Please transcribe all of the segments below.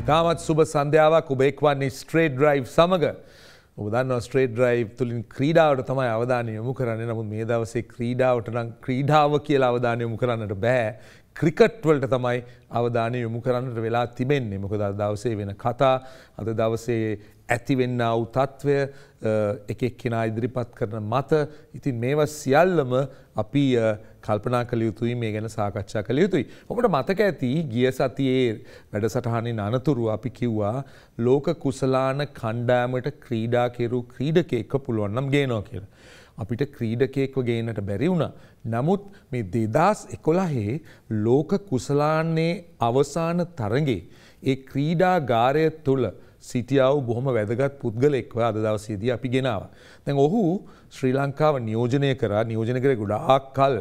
ඉතාමත් සුබ සන්ධ්‍යාවක් ඔබ එක්වන්නේ ස්ට්‍රේට් ඩ්‍රයිව් සමඟ ඔබදන්න ස්ට්‍රේට් ඩ්‍රයිව් තුළින් ක්‍රීඩාවට තමයි අවධානය යොමු කරන්න නමුත් මේ දවසේ ක්‍රීඩාවට නම් ක්‍රීඩාව කියලා අවධානය යොමු කරන්නට බෑ ක්‍රිකට්වලට තමයි අවධානය යොමු කරන්නට වෙලා තිබෙන්නේ මොකද දවසේ වෙන කතා අද දවසේ ඇතිවෙන්න අව් තත්ත්වය එකක් කෙනා ඉදිරිපත් කරන මත ඉතින් මේව සියල්ලම අපි කල්පනා කළ යුතුයි මේ ගැන සාකච්ඡා කළ යුතුයි. ඔබට මතක ඇති ගිය සතියේ වැඩසටහනේ අනතුරුව අපි කිව්වා ලෝක කුසලාන කණ්ඩායමට ක්‍රීඩා කෙරු ක්‍රීඩකයෙක්ව පුළුවන් නම් ගේනවා කියලා. අපිට ක්‍රීඩකයෙක්ව ගේනට බැරි වුණා. නමුත් මේ 2011 ලෝක කුසලාන්නේ අවසාන තරඟේ ඒ ක්‍රීඩාගාරය තුළ සිටියාව බොහොම වැදගත් පුද්ගලෙක්ව අද දවසේදී අපි ගෙනාව. දැන් ඔහු ශ්‍රී ලංකාව නියෝජනය කරා නියෝජන කර ගොඩාක් කල්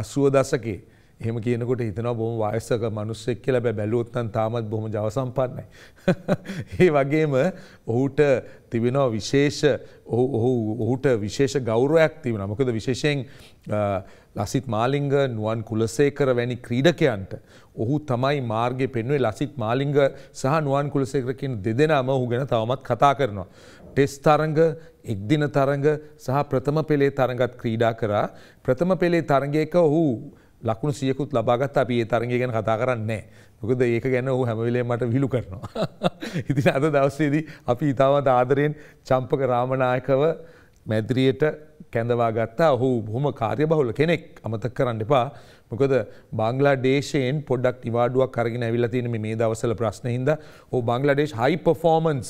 අස්සුව දසකේ එහෙම කියනකොට හිතනවා බොහොම වයසක මිනිස්සෙක් කියලා බෑ බැලුවොත් නම් තාමත් බොහොම ජව සම්පන්නයි. ඒ වගේම ඔහුට තිබෙනවා විශේෂ ඔහු ඔහුට විශේෂ ගෞරවයක් තිබෙනවා. මොකද විශේෂයෙන් ලසිත් මාලිංග නුවන් කුලසේකර වැනි ක්‍රීඩකයන්ට ඔහු තමයි මාර්ගය පෙන්වේ ලසිත් මාලිංග සහ නුවන් කුලසේකර කියන දෙදෙනාම ඔහු ගැන තවමත් කතා කරනවා. ටෙස් තරඟ එක්දින තරඟ සහ ප්‍රථම පෙළේ තරඟත් ක්‍රීඩා කරා ප්‍රථම පෙළේ තරඟයක ඔහු ලකුණු සියකුත් ලබාගත් අපි ඒ තරගේ ගැන කතා කරන්නේ මොකද ඒක ගැන ඔහු හැමවිලේ මට විලු කරනවා. ඉතින් අද දවස්සේදී අපි ඉතාමත් ආදරයෙන් චම්පක රාමනායකව මැදිරියට කැඳවා ගත්තා ඔහු බොහොම කාර්ය බහුල කෙනෙක් අමතක කරන්න එපා මොකද බංගලා ඩේශයෙන් පොඩ්ඩක් නිවාඩුවක් කරගෙන ඇවිල්ලා තියෙන මේ දවසල ප්‍රශ්න හින්දා ඔහු බංගලාදේශ් හයි පර්ෆෝමන්ස්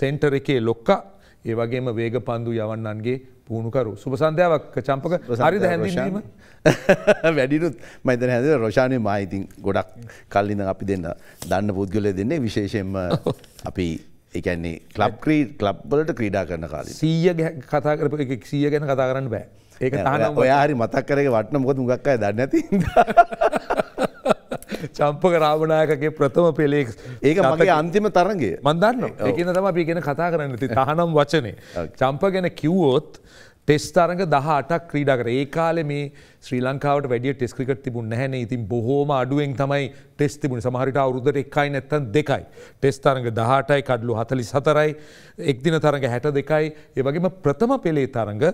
සෙන්ටර් එකේ ලොක්කා ඒ වගේම වේග පන්දු යවන්නන්ගේ පුහුණුකරු සුප සන්ධාවක් චම්පක හරිද හැඳීම වැඩිනුත් මතන හැද රෝෂානය මහිතින් ගොඩක් කල්ලිඳ අපි දෙන්න දන්න පුද්ගලය දෙන්නේ විශේෂයෙන්ම අපි එකන්නේ කලබ් ක්‍රී කලබ්බලට ක්‍රීඩා කරන කාල සීය කතා කරපු එක සිය ගැන කතා කරන්න බෑ ඒක තහන ඔයාහරි මතක් කරේ වටන මොකද මුගක්කය දන්න ඇති චම්පක රාමණයකගේ ප්‍රථම පෙලෙක් ඒක මගේ අන්තිම තරගේ මන්දන්න එකන තම අපි ගෙන කතා කරන්න ති තහනම් වචනේ චම්ප ගැන කිව්වෝත් ටෙස්තරඟ දහ අටක් ක්‍රීඩාකර ඒ කාලෙ මේ ශ්‍රී ලංකාවට වැඩිය ටෙස් ක්‍රිකට් තිබුණ නැහැනේ ඉතින් බොහෝම අඩුවෙන් තමයි ටෙස් තිබුණ සමහරට අවුරුද්දට එකයි නැත්තම් දෙකයි ටෙස් තරඟ 18යි කඩලු 44යි එක් දින තරඟ 62යි ඒ වගේම ප්‍රථම පෙළේ තරඟ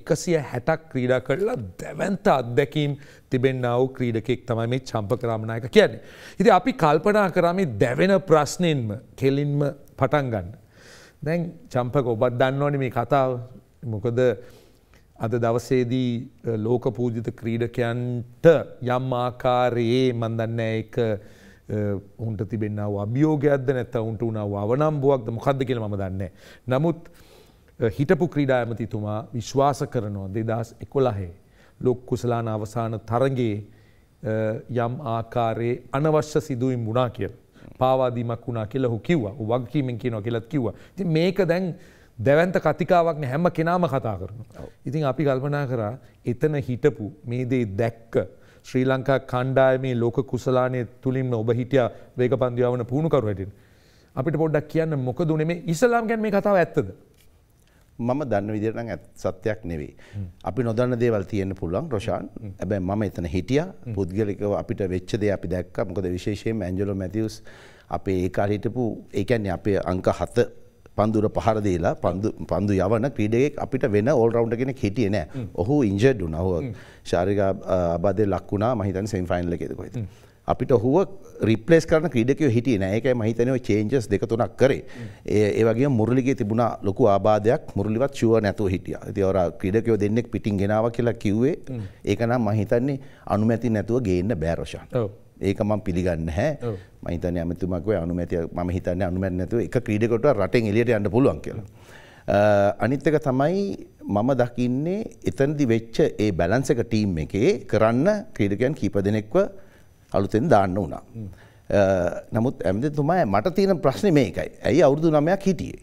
160ක් ක්‍රීඩා කරලා දැවැන්ත අත්දැකීම් තිබෙන්නා වූ ක්‍රීඩකෙක් තමයි මේ චම්පකරාම නායක කියන්නේ. ඉතින් අපි කල්පනා කරා මේ දැවෙන ප්‍රශ්නෙන්ම කෙලින්ම පටන් ගන්න. දැන් චම්පක ඔබත් දන්නවනේ මේ කතාව මොකද අද දවසේදී ලෝක පූජිත ක්‍රීඩකයන්ට යම් ආකාරයේ මන්දන්න එක උන්ට තිබෙන්න්නාව අභියෝගයක්ද නැත උන්ට වුණාව අවනම්බුවක්ද මොකක්ද කියල ම දන්නේ. නමුත් හිටපු ක්‍රීඩා ඇමතිතුමා විශ්වාස කරනවා දෙදස් එකොළහේ ලොක්කුසලාන අවසාන තරගේ යම් ආකාරයේ අනවශ්‍ය සිදුවම් වුණා කියල පාවාදීමක් වුණා කියලා හු කිව්වා වගකීමෙන් කියනවා කියලත් කිව්වා ති මේක දැන් දැවන්ත කතිකාවක් හැම කෙනාම කතා කරන. ඉතින් අපි කල්පනා කරා එතන හිටපු මේ දේ දැක්ක ශ්‍රී ලංකා කණ්ඩායමේ ලෝක කුසලානය තුළින් ඔබ හිටිය වේක පන්දියාවන පුහුණුකරුවටින්. අපිට පොඩ්ඩක් කියන්න මොක දුනේ මේ ඉස්ලාම් ගැන් මේ කතාව ඇත්තද. මම දන්න විදිරන ඇත් සත්‍යයක් නෙවේ. අපි නොදන්න දේවල් තියෙන පුළුවන් රොෂාන් ඇබැ ම එතන හිටිය පුද්ගලිකව අපිට වෙච්චදේ අපි දැක්ක මොකද විශේෂයෙන් ඇන්ජලෝ මැතිවස් අපේ ඒකාරහිටපු ඒකැන්නේ අපේ අංක හත පන්දුර පහර දීලා පන්දු පන්දු යවන ක්‍රීඩයෙක් අපිට වෙන ඕල්රවුන්ඩ කෙනෙක් හිටියේ නෑ. ඔහු ඉන්ජර්ඩ් වුණා. ශාරික අබාධය ලක් වුණා මම හිතන්නේ සෙමි ෆයිනල් එකේද කොහෙද. අපිට ඔහුව රිපලස් කරන ක්‍රීඩකයෝ හිටියේ නෑ. ඒකයි මම හිතන්නේ ඔය චේන්ජස් දෙක තුනක් කරේ. ඒ ඒ වගේම මුරලිගේ තිබුණා ලොකු ආබාධයක් මුරලිවත් ෂුවර් නැතුව හිටියා. ඉතින් ඔර ක්‍රීඩකයෝ දෙන්නෙක් පිටින් ගෙනාවා කියලා කිව්වේ. ඒක නම් මම හිතන්නේ අනුමැති නැතුව ගේන්න බෑ රොෂාන්. ඔව්. ඒක මම පිළිගන්න හැ මහිතන ඇමතුමක් අනුමැති ම හිතන්න අනුමැත් නැතුව එක ක්‍රීඩකොට රටෙන් එලියට යන්න පුළුවන් කියලා. අනිත්තක තමයි මම දකින්නේ එතනදි වෙච්ච ඒ බැලන්සක ටීම් එකේ කරන්න ක්‍රීඩකයන් කීප දෙනෙක්ව අලුතෙන් දාන්න වුණා. නමුත් ඇමතිතුමා මට තියෙන ප්‍රශ්න මේකයි ඇයි අවුරුදු නමයක් හිටියේ.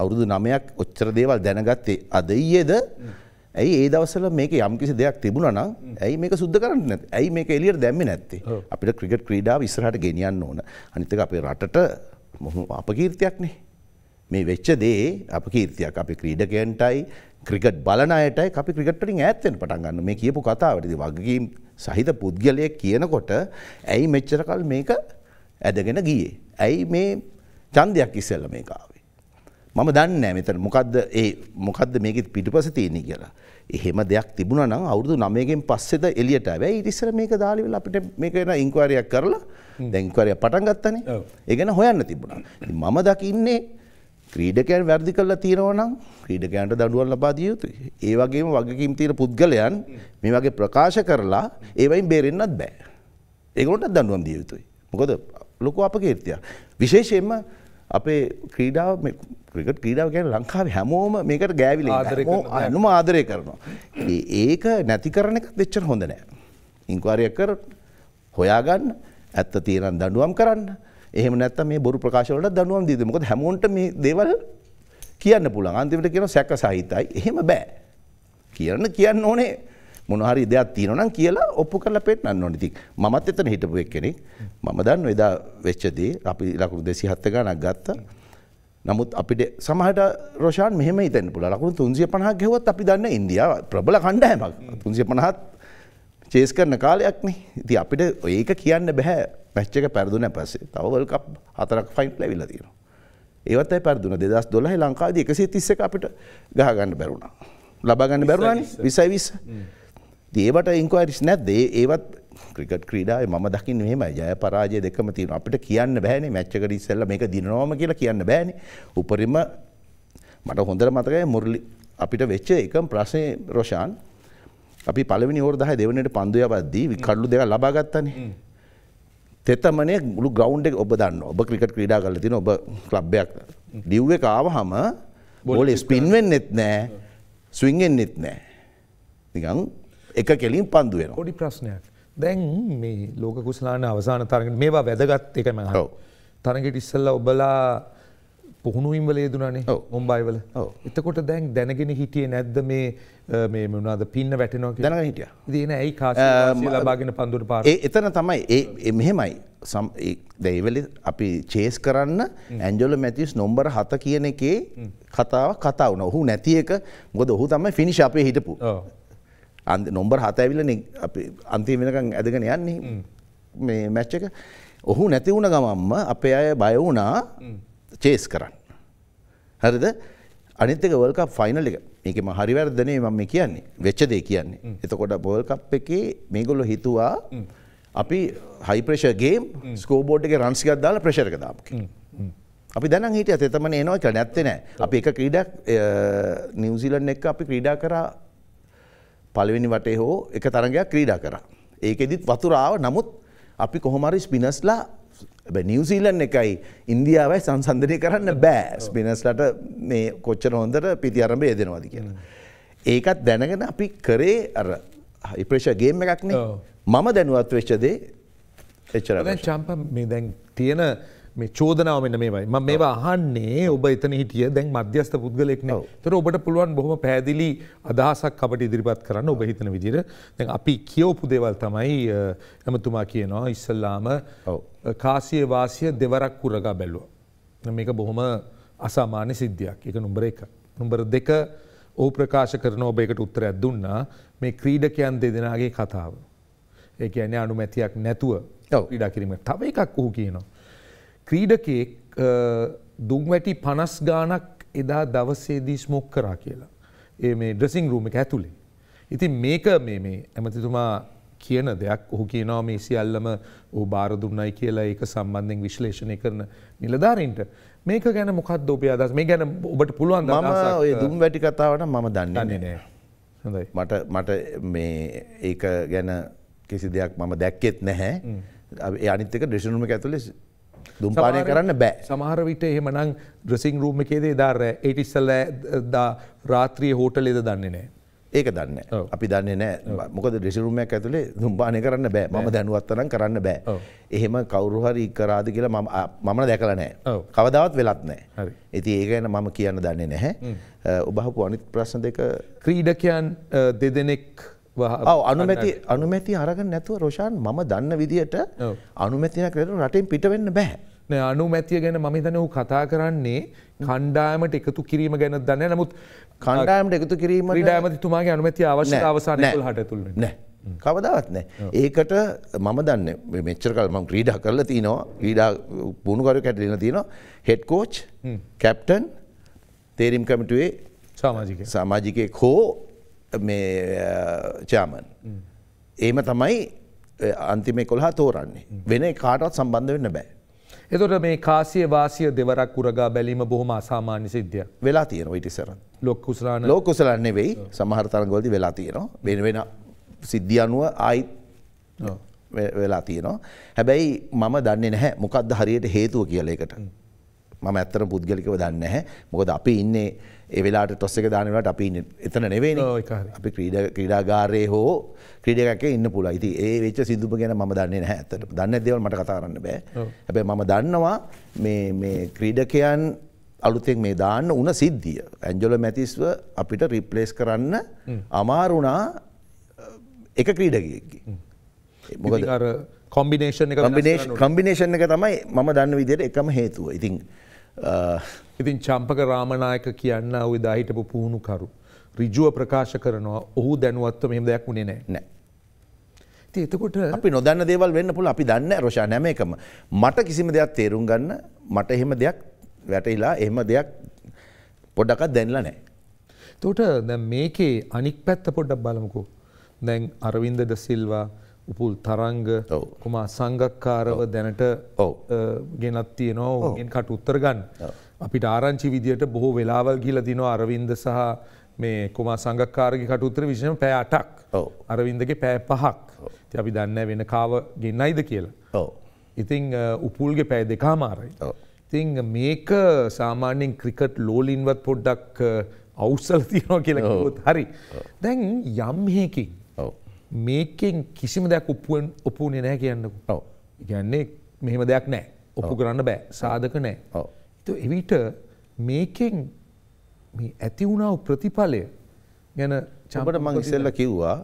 අවුරුදු නමයක් ඔච්චර දේවල් දැනගත්තේ අදයියේද ඇයි ඒ දවසල මේක යම්කිසි දෙයක් තිබුණන ඇයි මේක සුද්ද කරන්න නැත ඇයි මේක එලියට දැම්ම නැත්තේ අපිට ක්‍රිකට් ක්‍රීඩාව ඉස්සරහට ගෙනියන්න ඕන අනිතක අපේ රටට මොහොම අපකීර්තියක්නේ මේ වෙච්ච දේ අපකීර්තියක් අපි ක්‍රීඩකයන්ටයි ක්‍රිකට් බලන අයටයි අපි ක්‍රිකට්ටින් ඈත්වෙන් පටන් ගන්න මේ කියපු කතාවටදී වගකීම් සහිත පුද්ගලයෙක් කියනකොට ඇයි මෙච්චර කල් මේක ඇදගෙන ගියේ ඇයි මේ ඡන්දයක් ඉස්සෙල්ලා මේක ආවේ මම දන්නේ නැහැ මෙතන මොකද්ද ඒ මොකද්ද මේකෙත් පිටිපස්සේ තියෙන්නේ කියලා එහෙම දෙයක් තිබුණ නම් අවුරුදු නමයගෙන් පස්සෙද එලියට ඇවැයි ඉරිසර මේක දාලිවෙල අපිට මේක එන ඉංකවාරයක් කරලා දැංකවරය පටන් ගත්තනේ ඒගැන හොයන්න තිබුණා. මම දකින්නේ ක්‍රීඩකයන් වැරදි කරලා තියෙනවනම් ක්‍රීඩකයන්ට දඩුවන් ලබා දිය යුතුයි. ඒ වගේම වගකීම් තියෙන පුද්ගලයන් මේ වගේ ප්‍රකාශ කරලා ඒවයින් බේරෙන්නත් බෑ. ඒගොල්ලන්ට දඩුවම් දිය යුතුයි. මොකද ලොකු අපකීර්තියක්. විශේෂයෙන්ම අපේ ක්‍රීඩාව ක්‍රිකට් ක්‍රීඩාව ගැන ලංකාව හැමෝම මේකට ගෑවිල අනුම ආදරය කරනවා. ඒක නැති කරන එක දෙච්චර හොඳ නෑ. ඉංකවාරය කර හොයාගන්න ඇත්ත තීරන් දඩුවම් කරන්න එහම නැත්ත මේ බොරු ප්‍රකාශවලට දනුවම් දීදමකොත් හැමෝන්ට මේ දෙවල් කියන්න පුළන් අන්තිමට කියන සැක සහිතයි එහෙම බෑ කියන්න කියන්න ඕනේ මොනහරි දෙයක් තියෙනවා නම් කියලා ඔප්පු කරලා පෙන්නන්න ඕනේ. ඉතින් මමත් එතන හිටපු එක්කෙනෙක්. මම දන්නවා එදා වෙච්ච දේ අපි ලකුණු 207 ගණක් ගත්තා. නමුත් අපිට සමහට රෝෂාන් මෙහෙම හිතන්න පුළුවන්. ලකුණු 350ක් ගෙවුවත් අපි දන්න ඉන්දියාව ප්‍රබල කණ්ඩායමක්. 350ත් චේස් කරන කාලයක් නේ. ඉතින් අපිට ඒක කියන්න බෑ. මැච් එක පෙරදුනා පස්සේ තව වර්ල්ඩ් කප් හතරක් ෆයිනල් ලැබිලා තියෙනවා. ඒවත් ඇයි පරදුන දෙදස් දොලහි ලංකාද එකසේ තිස්සක අපිට ගහගන්න බැරුණා. ලබාගන්න බැරුණනි විසයි විස්ස. ඒවට ඉංකවරිස් නැත් දේ ඒවත් ක්‍රිකට ක්‍රීඩාව ම දකින් මෙම ජය පරාජය දෙකම තියෙන අපිට කියන්න බෑන මච්චකට ඉස්සල්ල මේ දිනනෝම කියලා කියන්න බෑන උපරිම මට හොඳර මතකය මුරලි අපිට වෙච්ච එකම් ප්‍රශ්නය රෝෂාන් අපි පලවනි ෝරදහ දෙවනට පන්දුය බද්දී විකල්ලු දෙක ලබාගත්තන තෙතමනේ ගුළු ගෞන්් එක ඔබ දන්න ඔබ ක්‍රිකට ක්‍රීඩා කල තින ඔබ ලබ්බයක් දිව්ව කාව හම බෝල ස්පින්වෙන් නෙත් නෑ ස්විංගෙන් නෙත් නෑ නිකං එක කෙලින් පන්දු වෙනවා. පොඩි ප්‍රශ්නයක්. දැන් මේ ලෝක කුසලාන අවසාන තරග මේවා වැදගත් එකම තරගෙට ඉස්සල්ල ඔබලා පුහුණුවම් වල යෙදුනනේ මොම්බයිවල එතකොට දැන් දැනගෙන හිටියේ නැද්ද මේ මේ මොනවාද පින්න වැටෙනවා කියලා දැනගෙන හිටියා. ඉතින් ඒ ඇයි කාසිය ලබාගෙන පන්දුර පාර. ඒ එතන තමයි ඒ මෙහෙමයි සම් දැන් ඒ වෙලේ අපි චේස් කරන්න ඇන්ජලෝ මැතිස් නම්බර 7 කියන එකේ කතාව කතා වුණා. ඔහු නැති එක මොකද ඔහු තමයි ෆිනිෂ් අපේ හිටපු. ඔව්. අන්ති නොම්බර් හත ඇවිලන අන්තිම වෙනකං ඇදගෙන යන්නේ මේ මැච්ච එක ඔහු නැති වුණ ගමම්ම අපේ අය බය වුණා චේස් කරන්න. හරිද අනිතක වල්ක ෆයිනල් එක මේක ම හරිවැරදනේ මම කියන්නේ වෙච්චදේ කියන්නේ. එතකොට බොල්කප් එකේ මේගොල්ලො හිතුවා අපි හයිප්‍රේෂගේ ස්කෝබෝඩ් එක රන්සිකක් දාලා ප්‍රශරක දාපක. අපි දැන හිට ඇතමන එනවා කර නැත්තනෑ අපි එක ක්‍රීඩක් නිවසිලන් එක් අපි ක්‍රීඩා කරා පළවෙනි වටේ හෝ එක තරගයක් ක්‍රීඩා කරා. ඒකෙදිත් වතුරාව නමුත් අපි කොහොමරි ස්පිනස්ලා නිවසිීලන් එකයි ඉන්දියාවයි සංසන්ධනය කරන්න බෑ ස්පිනස්ලට මේ කොච්චර හොඳට පිති අරඹ යදෙනවාද කියන. ඒකත් දැනගෙන අපි කරේ අර ඉප්‍රේෂගේම එකක්නේ මම දැනුවත් වෙච්චදේ එච්චර චම්ප මේ දැන් තියෙන මේ චෝදනාව මෙන්න මේවයි ම මේවා අහන්නේ ඔබ එතන හිටිය දැන් මධ්‍යස්ථ පුද්ගලෙක්න තර ඔබට පුළුවන් බොහොම පැදිලි අදහසක් අපට ඉදිරිපත් කරන්න ඔබ හිතන විදිර දැන් අපි කියෝපු දේවල් තමයි ඇමතුමා කියනවා ඉස්සල්ලාම කාසිය වාසිය දෙවරක් කුරගා බැල්ලුව මේක බොහොම අසාමාන්‍ය සිද්ධියක් එක නුම්බර එක නුම්බර දෙක ඕ ප්‍රකාශ කරන ඔබ එකට උත්තරයක් දුන්නා මේ ක්‍රීඩකයන් දෙදෙනගේ කතාව ඒක ඇන අනුමැතියක් නැතුව ඉඩා කිරීම තව එකක් ඔහු කියනවා ක්‍රීඩකයෙක් දුම්වැටි පනස් ගානක් එදා දවස්සේදී ස්මෝක් කරා කියලා. ඒ මේ ඩ්‍රෙසිං රූම එක ඇතුළේ. ඉතින් මේක මේ මේ ඇමතිතුමා කියන දෙයක් ඔහු කියනවා මේ සියල්ලම ඔහු බාර දුන්නයි කියලා ඒක සම්බන්ධයෙන් විශ්ලේෂණය කරන නිලධාරීන්ට මේක ගැන මොකක්ද ඔබේ අදහස මේ ගැන ඔබට පුළුවන් මම ඔය දුම් වැටි කතාවට මම දන්නේ නෑ හොඳයි මට මට මේ ඒක ගැන කිසි දෙයක් මම දැක්කෙත් නැහැ ඒ අනිත් එක ඩ්‍රෙසිං රූම එක ඇතුලේ දුම්පානය කරන්න බෑ සමහරවිට එහෙමනං ද්‍රසිං රූම එකේදේ දාර ඒටිස්සල්ල රාත්‍රිය හෝටලෙද දන්නේ නෑ ඒක දන්න අපි දන්න නෑ මොකද රිසිරුමයක් ඇතුලේ දුම්පානය කරන්න බෑ ම දැනුවත්තනම් කරන්න බෑ එහෙම කවරුහරි කරාද කියලා මම දැකල නෑ කවදාවත් වෙලත් නෑ ඇති ඒ ගැන මම කියන්න දන්නේ නැහැ ඔබහපු අනිත් ප්‍රශ්න දෙක ක්‍රීඩකයන් දෙදෙනෙක් අනුමැති අනුමැති අරග නැතුව රෝෂාන් මම දන්න විදිහට අනුමැතිනක් රට රටෙන් පිටවෙන්න බැහැ. අනුමැතිය ගැන මම හිතන වූ කතා කරන්නේ කණ්ඩායමට එකතු කිරීම ගැන දන්න නමුත් කණ්ඩායමට එකතු කිරීම ඩාමතිතුමාගේ අනුමැති අවශ්‍ය අවසාන හට තුළ නෑ. කවදාවත් නෑ ඒකට මම දන්න මෙච්චර කල් මං ක්‍රීඩා කරලා තියනවා ක්‍රීඩා පුුණුකරු කැටලෙන තියෙනවා හෙඩ්කෝච් කැප්ටන් තේරම් කමිටුවේ සාමාජික සාමාජිකය හෝ චාමන්. ඒම uh, තමයි uh, අන්තිමේ කොළහා තෝරන්නේ. වෙන කාටත් සම්බන්ධ වෙන්න බෑ. එතොට මේ කාසිය වාසිය දෙවරක් උරගා බැලීම බොහොම අසාමාන්‍ය සිද්ධිය වෙලා තියෙන ඉටිසර ලොක්කුසලාන ලෝකුසලන්න වෙයි සමහරතරන් ගොලති වෙලා තියෙනවා වෙන වෙන සිද්ධිය අනුව ආයිත් වෙලා තියෙනවා හැබැයි මම දන්නේ නැහැ මොකක්ද හරියට හේතුව කියල එකට මම ඇත්තට පුද්ගලිකව දන්නේ නැහැ. මොකද අපි ඉන්නේ ඒ වෙලාවට ටොස් එක දාන වෙලාවට අපි ඉන්නේ එතන නෙවෙයිනේ. අපි ක්‍රීඩා ක්‍රීඩාගාරයේ හෝ ක්‍රීඩකයෙක් ඉන්න පුළුවන්. ඉතින් ඒ වෙච්ච සිදුම ගැන මම දන්නේ නැහැ ඇත්තට. දන්නේ නැති දේවල් මට කතා කරන්න බෑ. හැබැයි මම දන්නවා මේ මේ ක්‍රීඩකයන් අලුතෙන් මේ දාන්න උන සිද්ධිය. ඇන්ජොල මැතිස්ව අපිට රිප්ලේස් කරන්න අමාරුණා එක ක්‍රීඩකයකි. මොකද කොම්බිනේෂන් කම්බිනේෂන් එක තමයි මම දන්න විදියට එකම හේතුව. ඉතින් ඉතින් චම්පක රාමණයක කියන්න ඔයදා හිටපු පුහුණුකරු. රිජුව ප්‍රකාශ කරනවා ඔහු දැනුවත්ව මෙම දෙයක් වුණේ නෑ නෑ. එතකොට අපි නොදන්න දේවල් වෙන්න පුළ අපි දන්න රෝෂා නෑමකම මට කිසිම දෙයක් තේරුම් ගන්න මට එහෙම දෙයක් වැටහිලා එහෙම දෙයක් පොඩ්ඩකත් දැන්ල නෑ. තෝට දැ මේකේ අනික් පැත්ත පොඩ්ඩක් බලමුකු දැන් අරවින්ද ද සිල්වා උපුල් තරංග කුමා සංගක්කාරව දැනට ගෙනත් තියනවා ඔගෙන් කට උත්තර ගන්න. අපිට ආරංචි විදියට බොහෝ වෙලාවල් ගිල දිනවා අරවින්ද සහ මේ කුමා සංගක්කාරගි කටුත්තර විශෂම පෑ අටක් අරවින්දගේ පෑ පහක් ති අපි දන්න වෙන කාව ගෙන්නයිද කියලා. ඉතිං උපුල්ගේ පෑ දෙකා මාරයි. ඉතිං මේක සාමාන්‍යෙන් ක්‍රිකට් ලෝලින්වත් පොඩ්ඩක් අවසල් තියනවා කියලා හරි. දැන් යම්හකින්. මේකෙන් කිසිම දෙයක් ඔප්පුුවෙන් ඔප්පුුණේ නෑ කියන්නකු කියන්නේ මෙහෙම දෙයක් නෑ ඔප්පු කරන්න බෑ සාධක නෑ තු එවිට මේකෙන් ඇති වුණාව ප්‍රතිඵලය ගැන චමට මං ඉසෙල්ල කිව්වා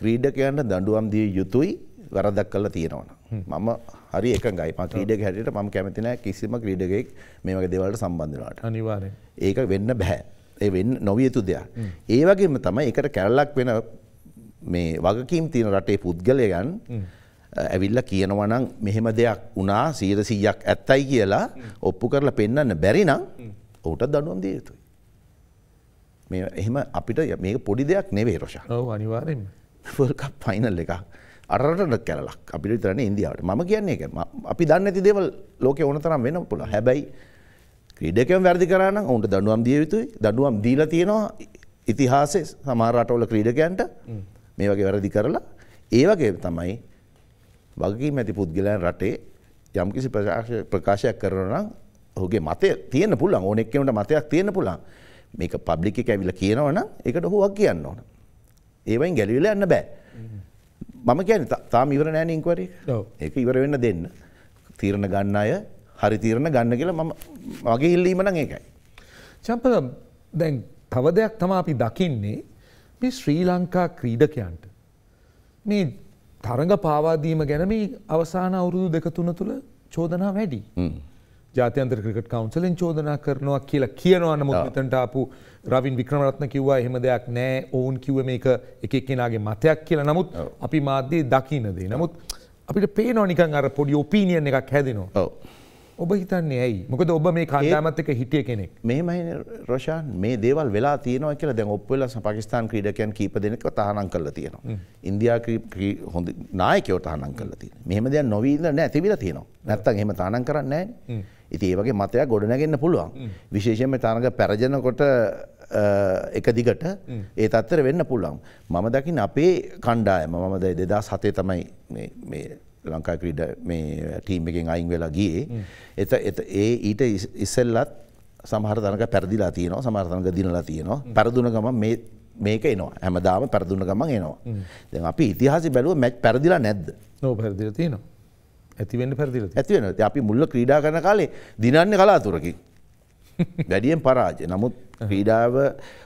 ක්‍රීඩකයන්න දඩුවම් දිය යුතුයි වැරදක් කල්ලා තියෙනවන. මම හරි එක ගයිම ක්‍රීඩක හැටියට ම කැමතින කිසිම ක්‍රීඩකෙක් මේ වගේ දෙවලට සම්බන්ධනට අනිවාර ඒක වෙන්න බැහැ ඒ වෙන්න නොවියතු දෙයක්. ඒවගේම තම එකට කැරල්ලක් වෙන මේ වගකීම් තියෙන රටේ පුද්ගලයන් ඇවිල්ල කියනවනම් මෙහෙම දෙයක් වනා සීර සීයක් ඇත්තයි කියලා ඔප්පු කරලා පෙන්න්න බැරිනම් ඔහුට දනුවම් දිය යුතුයි. මේ එහෙම අපිට මේ පොඩි දෙයක් නෙවේ රෝෂ අනිවාරෙන් පයිනල් එකක්. අරට කැලක් අපිට තරන ඉදියාවට ම කියන්නේ එක අපි දන්න ඇති දෙවල් ලෝක ඕන තරම් වෙන පුළ හැබැයි ක්‍රීඩකම් වැරදි කරන්න ඔුන්ට දඩුවම් දිය යුතුයි දඩුවම් දීල තියෙනවා ඉතිහාසේ සමාරටවල ක්‍රීඩකයන්ට මේ වගේ වැරදි කරලා ඒ වගේ තමයි වගකීම ඇති පුද්ගලයන් රටේ යම්කිසි ප්‍රකාශයක් කරන නම් ඔහුගේ මතය තියෙන පුළුවන් ඕන එක්කෙනට මතයක් තියෙන පුළුවන් මේක පබ්ලික් එක ඇවිල්ලා කියනවනම් ඒකට ඔහු වක් කියන්න ඕන. ඒවෙන් ගැලවිලා යන්න බෑ. මම කියන්නේ තාම ඉවර නෑනේ ඉන්ක්වයරි එක. ඒක ඉවර වෙන්න දෙන්න. තීරණ ගන්න අය හරි තීරණ ගන්න කියලා මම මගේ ඉල්ලීම නම් ඒකයි. චම්ප දැන් තව දෙයක් තමයි අපි දකින්නේ මේ ශ්‍රී ලංකා ක්‍රීඩකයන්ට මේ තරඟ පාවාදීම ගැන මේ අවසාන අවුරුදු දෙක තුන තුළ චෝදනා වැඩි. ජාත්‍යන්තර ක්‍රිකට් කවුන්සලෙන් චෝදනා කරනවා කියලා කියනවා නමුත් මෙතනට ආපු රවින් වික්‍රමරත්න කිව්වා එහෙම දෙයක් නෑ ඔවුන් කිව්ව මේක එක එක්කෙනාගේ මතයක් කියලා. නමුත් අපි මාධ්‍යයේ දකින්න දේ. නමුත් අපිට පේනවා නිකන් අර පොඩි ඔපිනියන් එකක් හැදෙනවා. ඔව්. ඔබ හිතන්නේ ඇයි මොකද ඔබ මේ කණ්ඩාමත් එක හිටිය කෙනෙක් මෙහෙමයි රොෂාන් මේ දේවල් වෙලා තියෙනවා කියලා දැන් ඔප්පු වෙලා පාකිස්තාන් ක්‍රීඩකයන් කීප දෙනෙක්ව තහනම් කරලා තියෙනවා ඉන්දියා හොඳ නායකයෝ තහනම් කරලා තියෙනවා මෙහෙම දෙයක් නොවී ඉඳලා නැහැ තිබිලා තියෙනවා නැත්තම් එහෙම තහනම් කරන්නේ නැහැ ඉතින් ඒ වගේ මතයක් ගොඩනගෙන්න පුළුවන් විශේෂයෙන්ම තරඟ පැරජනකොට එක දිගට ඒ තත්තර වෙන්න පුළුවන්. මම දකින අපේ කණ්ඩායම මම දෙදා සතේ තමයි ලංකා ක්‍රීඩ මේ ටීම් එකෙන් අයින් වෙලා ගියේ. එත එත ඒ ඊට ඉස්සෙල්ලත් සමහර තැනක පෙරදිලා තියෙනවා සමහර තැනක දිනලා තියෙනවා. පෙරදුන ගමන් මේ මේක එනවා. හැමදාම පෙරදුන ගමන් එනවා. දැන් අපි ඉතිහාසෙ බැලුවා මැච් පෙරදිලා නැද්ද? නෝ පෙරදිලා තියෙනවා. ඇතිවෙන්න පෙරදිලා තියෙනවා. ඇති වෙනවා. අපි මුල්ල ක්‍රීඩා කරන කාලේ දිනන්නේ කලාතුරකින්. වැඩියෙන් පරාජය. නමුත් ක්‍රීඩාව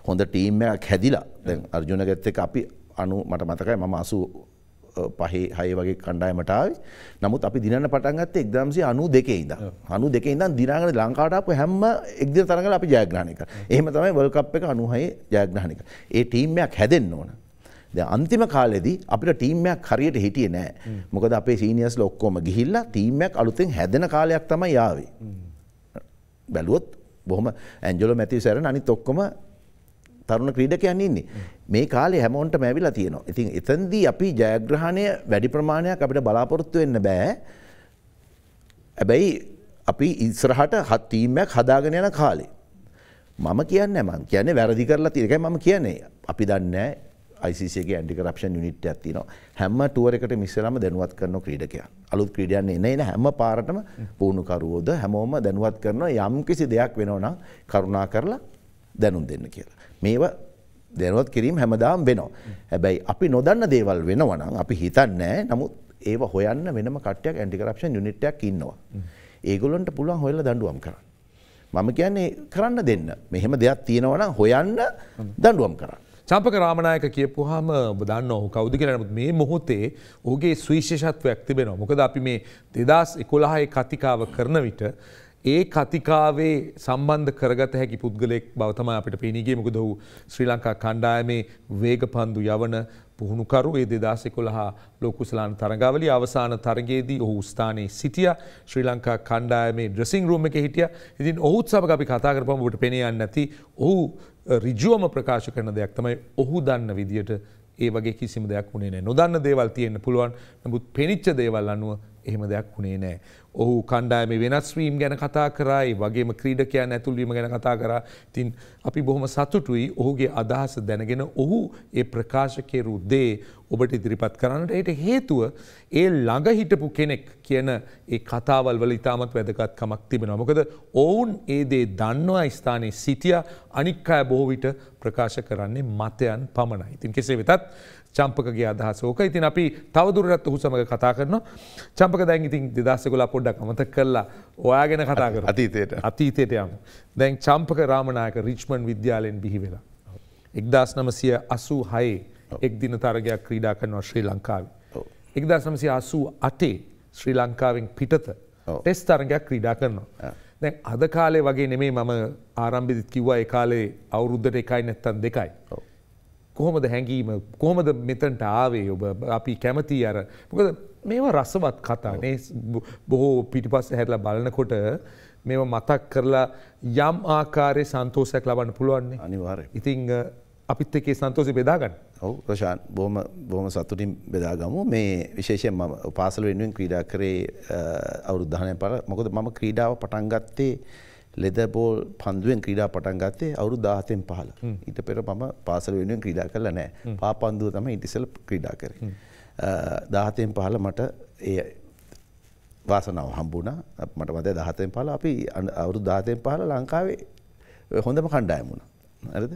හොඳ ටීම් එකක් හැදිලා දැන් අර්ජුන ගත්ත එක අපි අනු මට මතකයි මම 80 පහේ හය වගේ කණ්ඩායමටාව නමුත් අපි දිනන්න පටන්ගත්ත එක්දම්සේ අනු දෙකේ ඉද අනු දෙක ඉදන් දිනාගට ලංකාටපු හැම එක්දිර තරඟල අපි ජයග්‍රහණක එහම තමයි වල්කප් එක අනුහයි ජයග්‍රහණක ඒ ටීම්මයක් හැදෙන් ඕන අන්තිම කාලෙද අපිට ටීම්මයක් හරියට හිටිය නෑ මොකද අපේ සීනිියස් ලොක්කෝම ගිහිල්ලා ටීම්මයක් අලුතෙන් හැදෙන කාලයක් තමයි යාවේ බැලුවොත් බොහොම ඇන්ජලෝ මැතිව සැරන අනි තොක්කොම තරුණ ක්‍රීඩකයන් ඉන්නේ මේ කාලේ හැමෝන්ට මැවිලා තියෙනවා. ඉතින් එතනදී අපි ජයග්‍රහණය වැඩි ප්‍රමාණයක් අපිට බලාපොරොත්තු වෙන්න බෑ. හැබැයි අපි ඉස්සරහට හත් ටීමයක් හදාගෙන යන කාලේ මම කියන්නේ මම කියන්නේ වැරදි කරලා තියෙන එකයි මම කියන්නේ. අපි දන්නේ ICCගේ ඇන්ටි කරප්ෂන් යුනිට් එකක් තියෙනවා. හැම ටුවර් එකට මිස්සලම දැනුවත් කරන ක්‍රීඩකයන්. අලුත් ක්‍රීඩයන් එන එන හැම පාරටම පුහුණුකරුවෝද හැමෝම දැනුවත් කරනවා යම් කිසි දෙයක් වෙනවා නම් කරුණා කරලා දැනුම් දෙන්න කියලා. මේව දැනුවත් කිරීම හැමදාම් වෙනවා. හැබැයි අපි නොදන්න දේවල් වෙනවනම් අපි හිතන්නේ නමුත් ඒව හොයන්න වෙනම කට්ටියක් ඇන්ටි කරප්ෂන් යුනිට් එකක් ඉන්නවා. ඒගොල්ලන්ට පුළුවන් හොයලා දඬුවම් කරන්න. මම කියන්නේ කරන්න දෙන්න. මෙහෙම දෙයක් තියෙනවා නම් හොයන්න දඬුවම් කරන්න. චම්පක රාමණයක කියපුහම බදන්න ඔහු කෞදි කියනමුත් මේ මොහොතේ ඔහුගේ සවිශේෂත්වයක් තිබෙනවා. මොකද අපි මේ දෙදස් එකොළහයේ කතිකාව කරන විට ඒ කතිකාවේ සම්බන්ධ කරගත හැකි පුද්ගලෙක් බවතම අපිට පෙනීගේ මුකද වූ ශ්‍රී ලංකා කණ්ඩායමේ වේග පන්දු යවන පුහුණුකරු ඒ දෙදස කොළහා ලෝකුසලාන තරගාවලි අවසාන තරගේදී ඔහු ස්ථානයේ සිටිය ශ්‍රී ලංකා කණ්ඩායමේ ඩ්‍රෙසිං රූම එක හිටිය ඉතින් ඔහුත් සමග අපි කතා කරපම ඔබට පෙනයන්න නැති ඔහු රිජුවම ප්‍රකාශ කරන දෙයක් තමයි ඔහු දන්න විදියට ඒ වගේ කිසිම දෙයක් වුණේ නෑ නොදන්න දේවල් තියෙන්න පුළුවන් නමුත් පෙනිච්ච දේවල් අනුව එහෙම දෙයක් වුණේ නෑ. ඔහු කණ්ඩායමේ වෙනස්වීම් ගැන කතා කරයි වගේම ක්‍රීඩකයන් ඇතුල්වීම ගැන කතා කරා. ඉතින් අපි බොහොම සතුටුයි ඔහුගේ අදහස දැනගෙන ඔහු ඒ ප්‍රකාශ කෙරූ දේ ඔබට ඉදිරිපත් කරන්නට ඒට හේතුව ඒ ළඟ හිටපු කෙනෙක් කියන ඒ කතාවල් වල ඉතාමත් වැදගත්කමක් තිබෙනවා. මොකද ඔවුන් ඒ දේ දන්නවා ස්ථානයේ සිටියා අනික් අය බොහෝ විට ප්‍රකාශ කරන්නේ මතයන් පමණයි. ඉතින් කෙසේ වෙතත් චම්පකගේ අදහසෝක ඉතින් අපි තවදුරත් ඔහු සමඟ කතා කරන චම්පක දැන් ඉතින් දෙදස්සෙකුලා පොඩ්ඩක් අමත කල්ලා ඔයා ගැන කතා කර අතීතයට අතීතයට යම දැන් චම්පක රාමණයක රිච්මන් විද්‍යාලයෙන් බිහිවෙලා. එක්දස් නමසය අසූ හයේ එක් දින තරගයක් ක්‍රීඩා කරනවා ශ්‍රී ලංකාවේ. එක්දස් නමසය අසූ අටේ ශ්‍රී ලංකාවෙන් පිටත ටෙස් තරගයක් ක්‍රීඩා කරනවා. දැන් අද කාලේ වගේ නෙමේ මම ආරම්භිදිත් කිව්වා ඒ කාලේ අවුරුද්දට එකයි නැත්තන් දෙකයි. කොහොමද හැඟීම කොහොමද මෙතන්ට ආවේ ඔබ අපි කැමති අර මොකද මේවා රසවත් කතානේ බොහෝ පිටිපස්ස හැරලා බලනකොට මේ මතක් කරලා යම් ආකාරය සන්තෝසයක් ලබන්න පුළුවන්නේ අනිවාරය ඉතිං අපිත් එකේ සන්තෝසි බෙදාගන්න ඔවු ප්‍රශාන් බොහම බොහම සතුටින් බෙදාගමු මේ විශේෂයෙන් මම පාසල වෙනුවෙන් ක්‍රීඩා කරේ අවුරුද්ධානය පර මොකද මම ක්‍රීඩාව පටන්ගත්තේ ලෙදබෝල් පන්දුවෙන් ක්‍රීඩා පටන් ගත්තේ අවුරු දාහතෙන් පහල ඊට පෙර මම පාසල වෙනුවෙන් ක්‍රීඩා කරල නෑ පා පන්දුව තම ඉටිසල් ක්‍රීඩා කර දාහතයෙන් පහල මට එය වාසනාව හම්බුණ මට මත දහතෙන් පහල අපි අවුරු දාතයෙන් පහල ලංකාවේ හොඳම කණ්ඩායමුණ ඇද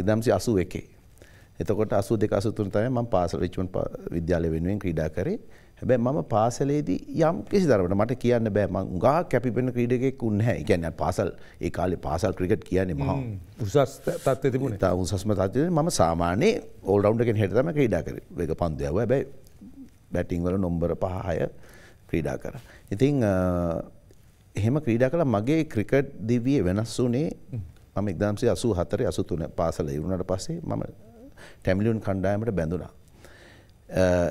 එදම්සි අසු එකේ එතකොට අසු දෙක අසුතුන් තමයි ම පාසල රිච්වන් විද්‍යාල වෙනුවෙන් ක්‍රීඩා කරේ හැබැයි මම පාසලේදී යම් කිසි දරවට මට කියන්න බෑ මං උගා කැපිපෙන ක්‍රීඩකෙක් උන්නේ නැහැ. ඒ කියන්නේ පාසල් ඒ කාලේ පාසල් ක්‍රිකට් කියන්නේ මහා උසස් තත්ත්වෙ තිබුණේ. තා උසස්ම තත්ත්වෙ මම සාමාන්‍ය ඕල් රවුන්ඩර් කෙනෙක් හැටියට තමයි ක්‍රීඩා කරේ. වේග පන්දු යවුවා. හැබැයි බැටිං වල නම්බර 5 ක්‍රීඩා කරා. ඉතින් එහෙම ක්‍රීඩා කළා මගේ ක්‍රිකට් දිවියේ වෙනස් වුණේ මම 1984 83 පාසලේ ඉරුණාට පස්සේ මම ටැමිලියන් කණ්ඩායමට බැඳුණා.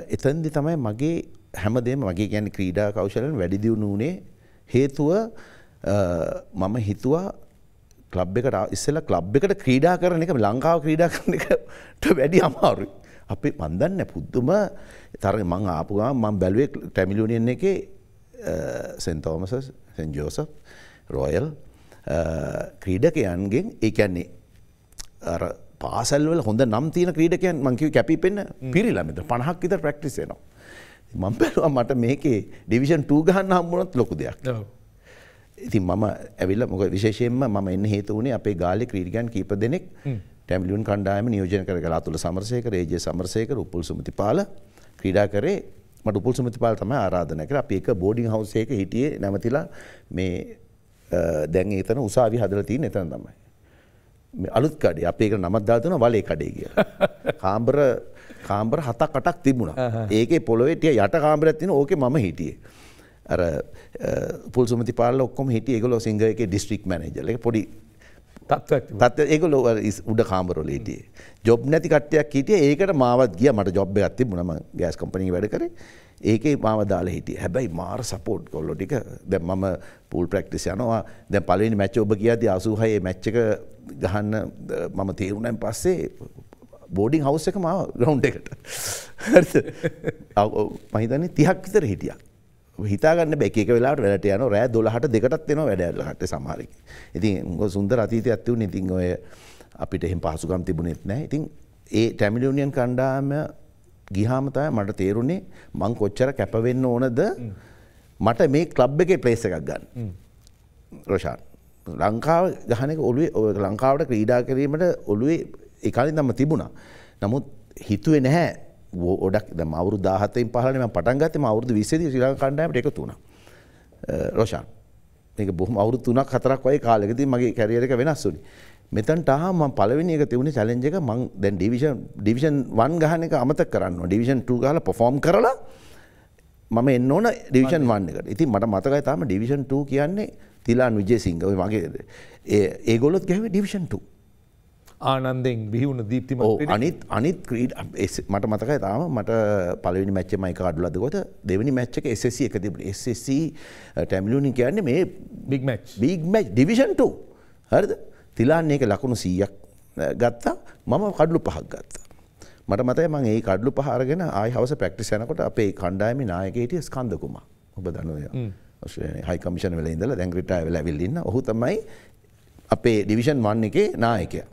එතන්දි තමයි මගේ හැමදේම මගේ ගැන ක්‍රීඩා කෞශලෙන් වැඩිදියුණු වනේ හේතුව මම හිතුවා කලබ් එකට ඉස්සෙල්ලා කලබ් එකට ක්‍රීඩා කරන එක ලංකාව ක්‍රීඩා කරන එකට වැඩි අමාරුයි. අපි මන් දන්නේ පුදුම තරග මං ආපු ගමන් මං බැලුවේ ටැමිලි යුනියන් එකේ saint Thomas saint Joseph Royal ක්‍රීඩකයන්ගෙන් ඒ කියන්නේ අර පාසල්වල හොඳ නම් තියන ක්‍රීඩකයන් මංකිව කැපිපෙන්න්න පිරිලමිට පණහක් විත ප්‍රක්ටිසේනවා. මං පැලවා මට මේකේ ඩිවිෂන් ටූ ගහන්න හම්බුණොත් ලොකු දෙයක්. ඉතින් මම ඇවිල්ල මොක විශේෂයෙන්ම මම එන්න හේතු වුණේ අපේ ගාලි ක්‍රීඩිකයන් කීප දෙනෙක් ටැමිලියන් කණ්ඩායම නියෝජන කර කලා තුළ සමරසයක රේජය සමරසයක උපුල් සුමතිපාල ක්‍රීඩා කරේ මට උපුල් සුමතිපාල තම ආරාධනය කර අපි එක බෝඩිං හවසේක හිටියේ නැමතිලා මේ දැන් ඒතන උසාවි හදල තියෙන එතන තමයි අලුත් කඩේ අපේ එකට නමක් දාලා තියෙනවා වලේ කඩේ කියලා. කාමර කාම්බර හතක් අටක් තිබුණා ඒකේ පොළොවෙටිය යට කාම්බරත් තින ඕක ම හිටිය අර පුල් සුමති පාල ඔක්කොම හිට එකගොල සිංහ එක ඩිස්ට්‍රික් මනජල පොඩි තත් ඒක ලොව උඩ කාමරොල හිටිය ජොබ් නැති කටයක් හිටිය ඒකට මාවත් ගිය මට ජොබ් එකත් තිබුණම ගෑස් කම්පනී වැඩ කරේ ඒකේ මාව දාලා හිටියේ. හැබැයි මාර සපෝට් කොල්ලෝ ටික දැන් මම පූල් ප්‍රැක්ටිස් යනවා. දැන් පළවෙනි මැච් ඔබ කියද්දී 86 මැච් එක ගහන්න මම තේරුණාන් පස්සේ බෝඩින් හවුස් එක මාව ග්‍රවුන්ඩ් එකට. හරිද? මම හිතන්නේ 30ක් විතර හිටියා. හිතාගන්න බැක එක වෙලාට වැඩට යන රෑ දොලහට දෙකටත් එන වැඩල්ලහට සමහරක. ඉතින් සුන්දර අතීතය ඇත්තිවුණ ඉතින් ඔය අපිට එහෙම පහසුකම් තිබුණෙත් නෑ ඉතින් ඒ ටැමිලියනියන් කණ්ඩාම ගිහාම තමයි මට තේරුණේ මං කොච්චර කැප වෙන්න ඕනද මට මේ ක්ලබ් එකේ ප්ලේස් එකක් ගන්න. රොෂාන් ලංකාව ගහන එක ඔළුවේ ලංකාවට ක්‍රීඩා කිරීමට ඔළුවේ ඒ කලින් නම් තිබුණා. නමුත් හිතුවේ නැහැ ගොඩක් දැන් අවුරුදු 17න් 15 මම පටන් ගත්තේ මම අවුරුදු 20 දී ශ්‍රී ලංකා කණ්ඩායමට එකතු වුණා. රොෂාන් මේක බොහොම අවුරුදු 3ක් 4ක් වගේ කාලෙකදී මගේ කැරියර් එක වෙනස් වුණේ. මෙතන්ට හා මම පළවෙනි එක තිබුණේ චැලෙන්ජ් එක මං දැන් ඩිවිෂන් ඩිවිෂන් 1 ගහන එක අමතක කරනවා ඩිවිෂන් 2 ගහලා පර්ෆෝම් කරලා මම එන්න ඕන ඩිවිෂන් 1 එකට. ඉතින් මට මතකයි තාම ඩිවිෂන් 2 කියන්නේ තිලාන් විජේසිංහ ඔය මගේ ඒ ඒගොල්ලොත් ගහුවේ ඩිවිෂන් 2. ආනන්දෙන් බිහිවුණ දීප්තිම අනිත් අනිත් ක්‍රීඩ මට මතකයි තාම මට පලවිනි මැච්ච මයික අඩුලද ගොත දෙවනි මැච්චක එසසි එක තිබට එසසි ටැමිලුණි කියන්නේ මේ බික් මැච් බික් මැච් ඩිවිෂන්ට හරිද තිලාන්නේ එක ලකුණු 100ක් ගත්තා මම කඩලු පහක් ගත්තා. මට මතයි මම ඒ කඩලු පහ අරගෙන ආයි හවස ප්‍රැක්ටිස් යනකොට අපේ කණ්ඩායමේ නායකයා හිටිය ස්කන්ද කුමා. ඔබ දන්නවා. ඔස්ට්‍රේලියානු හයි කමිෂන් වෙලා ඉඳලා දැන් රිටයර් වෙලා ඇවිල්ලා ඉන්න. ඔහු තමයි අපේ ඩිවිෂන් 1 එකේ නායකයා.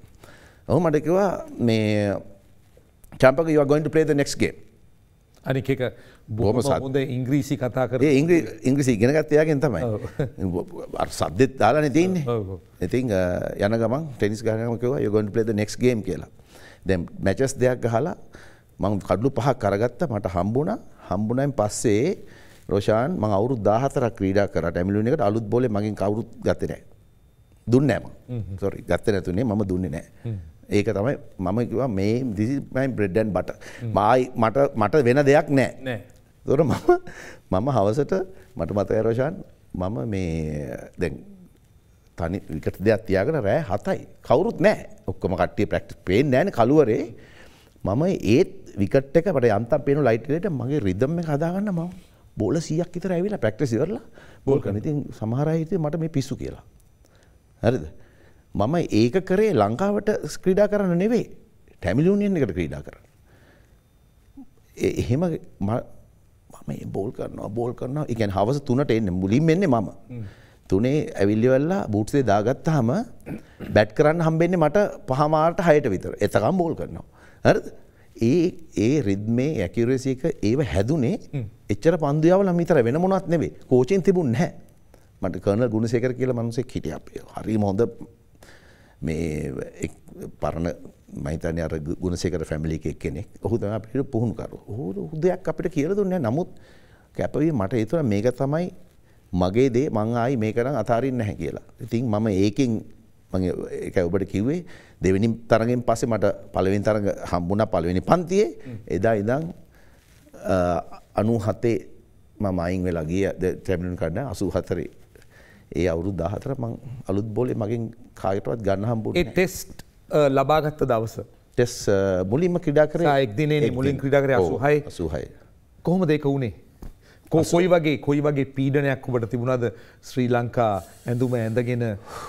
ඔහු මට කිව්වා මේ Champaka you are going to play the next game. අනික බොහම සහොඳ ඉංග්‍රීසි කතා කර ඉංග්‍රී ඉංග්‍රිසි ඉගෙනගත්තයාගෙන් තමයි සද්දෙත් දාලන තියන්නේ ඉතින් යන ගමන් ටෙනිස් ගනමකව යගොන් පලේද නෙක්ස් ගේම් කියලා දැ මැචස් දෙයක් ගහලා මං කඩලු පහ කරගත්ත මට හම්බුණ හම්බුණයින් පස්සේ රෝෂාන් මං අවුරු දාහතර ක්‍රීඩා කරට ඇමිලිනිකට අලුත් බොල මගින් කවුරුත් ගතනෑ දුන්නෑම සොරි ගත්ත නැතුනේ මම දුන්නේ නෑ ඒක තමයි මම කිවා මේ දිසිමයි බ්‍රෙඩ්ඩන් බට මයි මට මට වෙන දෙයක් නෑ තොර මම මම හවසට මට මත ඇරෝෂන් මම මේ දැන් තනි විකට දෙයක් තියාගෙන රෑ හතයි කවුරුත් නෑ ඔක්කොම කට්ටිය ප්‍රක්ටිස් පේෙන් නෑන කලුවරේ මම ඒත් විකට එක පට යන්තම් පේනු ලයිටලට මගේ රිදම්ම හදාගන්න ම බෝල සියක් ඉතර ඇවිලා ප්‍රක්ටිසිවරලා බෝල් කනතින් සමහරහිතය මට මේ පිස්සු කියලා හරිද මම ඒක කරේ ලංකාවට ස්ක්‍රීඩා කරන්න නෙවේ ටැමිලූනියන් එකට ක්‍රීඩා කරන්න. එහෙම මම බෝල් කරනවා බෝල් කරනවා එකන් හවස තුනට එන්න මුලින් එන්නේ මම. තුනේ ඇවිල්ලිවෙල්ලා බූට්සේ දාගත්තාම බැට් කරන්න හම්බෙන්නේ මට පහමාරට හයට විතර එතකම් බෝල් කරනවා. හරිද? ඒ ඒ රිද්මේ ඇකියුරසි එක ඒව හැදුනේ එච්චර පන්දුයවලම විතර වෙන මොනවත් නෙවෙයි. කෝචින් තිබුණ නැහැ. මට කර්නල් ගුණසේකර කියලා මිනිස්සෙක් හිටියා. හරිම හොඳ මේ පරණ මහිතන අර ගුණසේකර ෆැමිලි එකක් කෙනෙක් ඔහු තමයි අපිට පුහුණු කරු. ඔහු දෙයක් අපිට කියලා දුන්නේ නමුත් කැපවී මට ඒ තුන මේක තමයි මගේ දේ මං ආයි මේක නම් අතාරින්න නැහැ කියලා. ඉතින් මම ඒකෙන් මම ඒක ඔබට කිව්වේ දෙවෙනි තරගෙන් පස්සේ මට පළවෙනි තරඟ හම්බුණා පළවෙනි පන්තියේ. එදා ඉඳන් 97 මම අයින් වෙලා ගිය ටැබ්ලට් කඩන 84 ඒ අවුරුදු 14 මං අලුත් බෝලේ මගෙන් කායටවත් ගන්න හම්බුනේ. ඒ ටෙස්ට් ලබාගත්ත දවස ටෙස් මුලින්ම ක්‍රීඩා කරේ එක් දිනේ මුලින් ක්‍රීඩා කරේ 86 86. කොහොමද ඒක වුනේ? කොයි වගේ කොයි වගේ පීඩනයක් ඔබට තිබුණාද ශ්‍රී ලංකා ඇඳුම ඇඳගෙන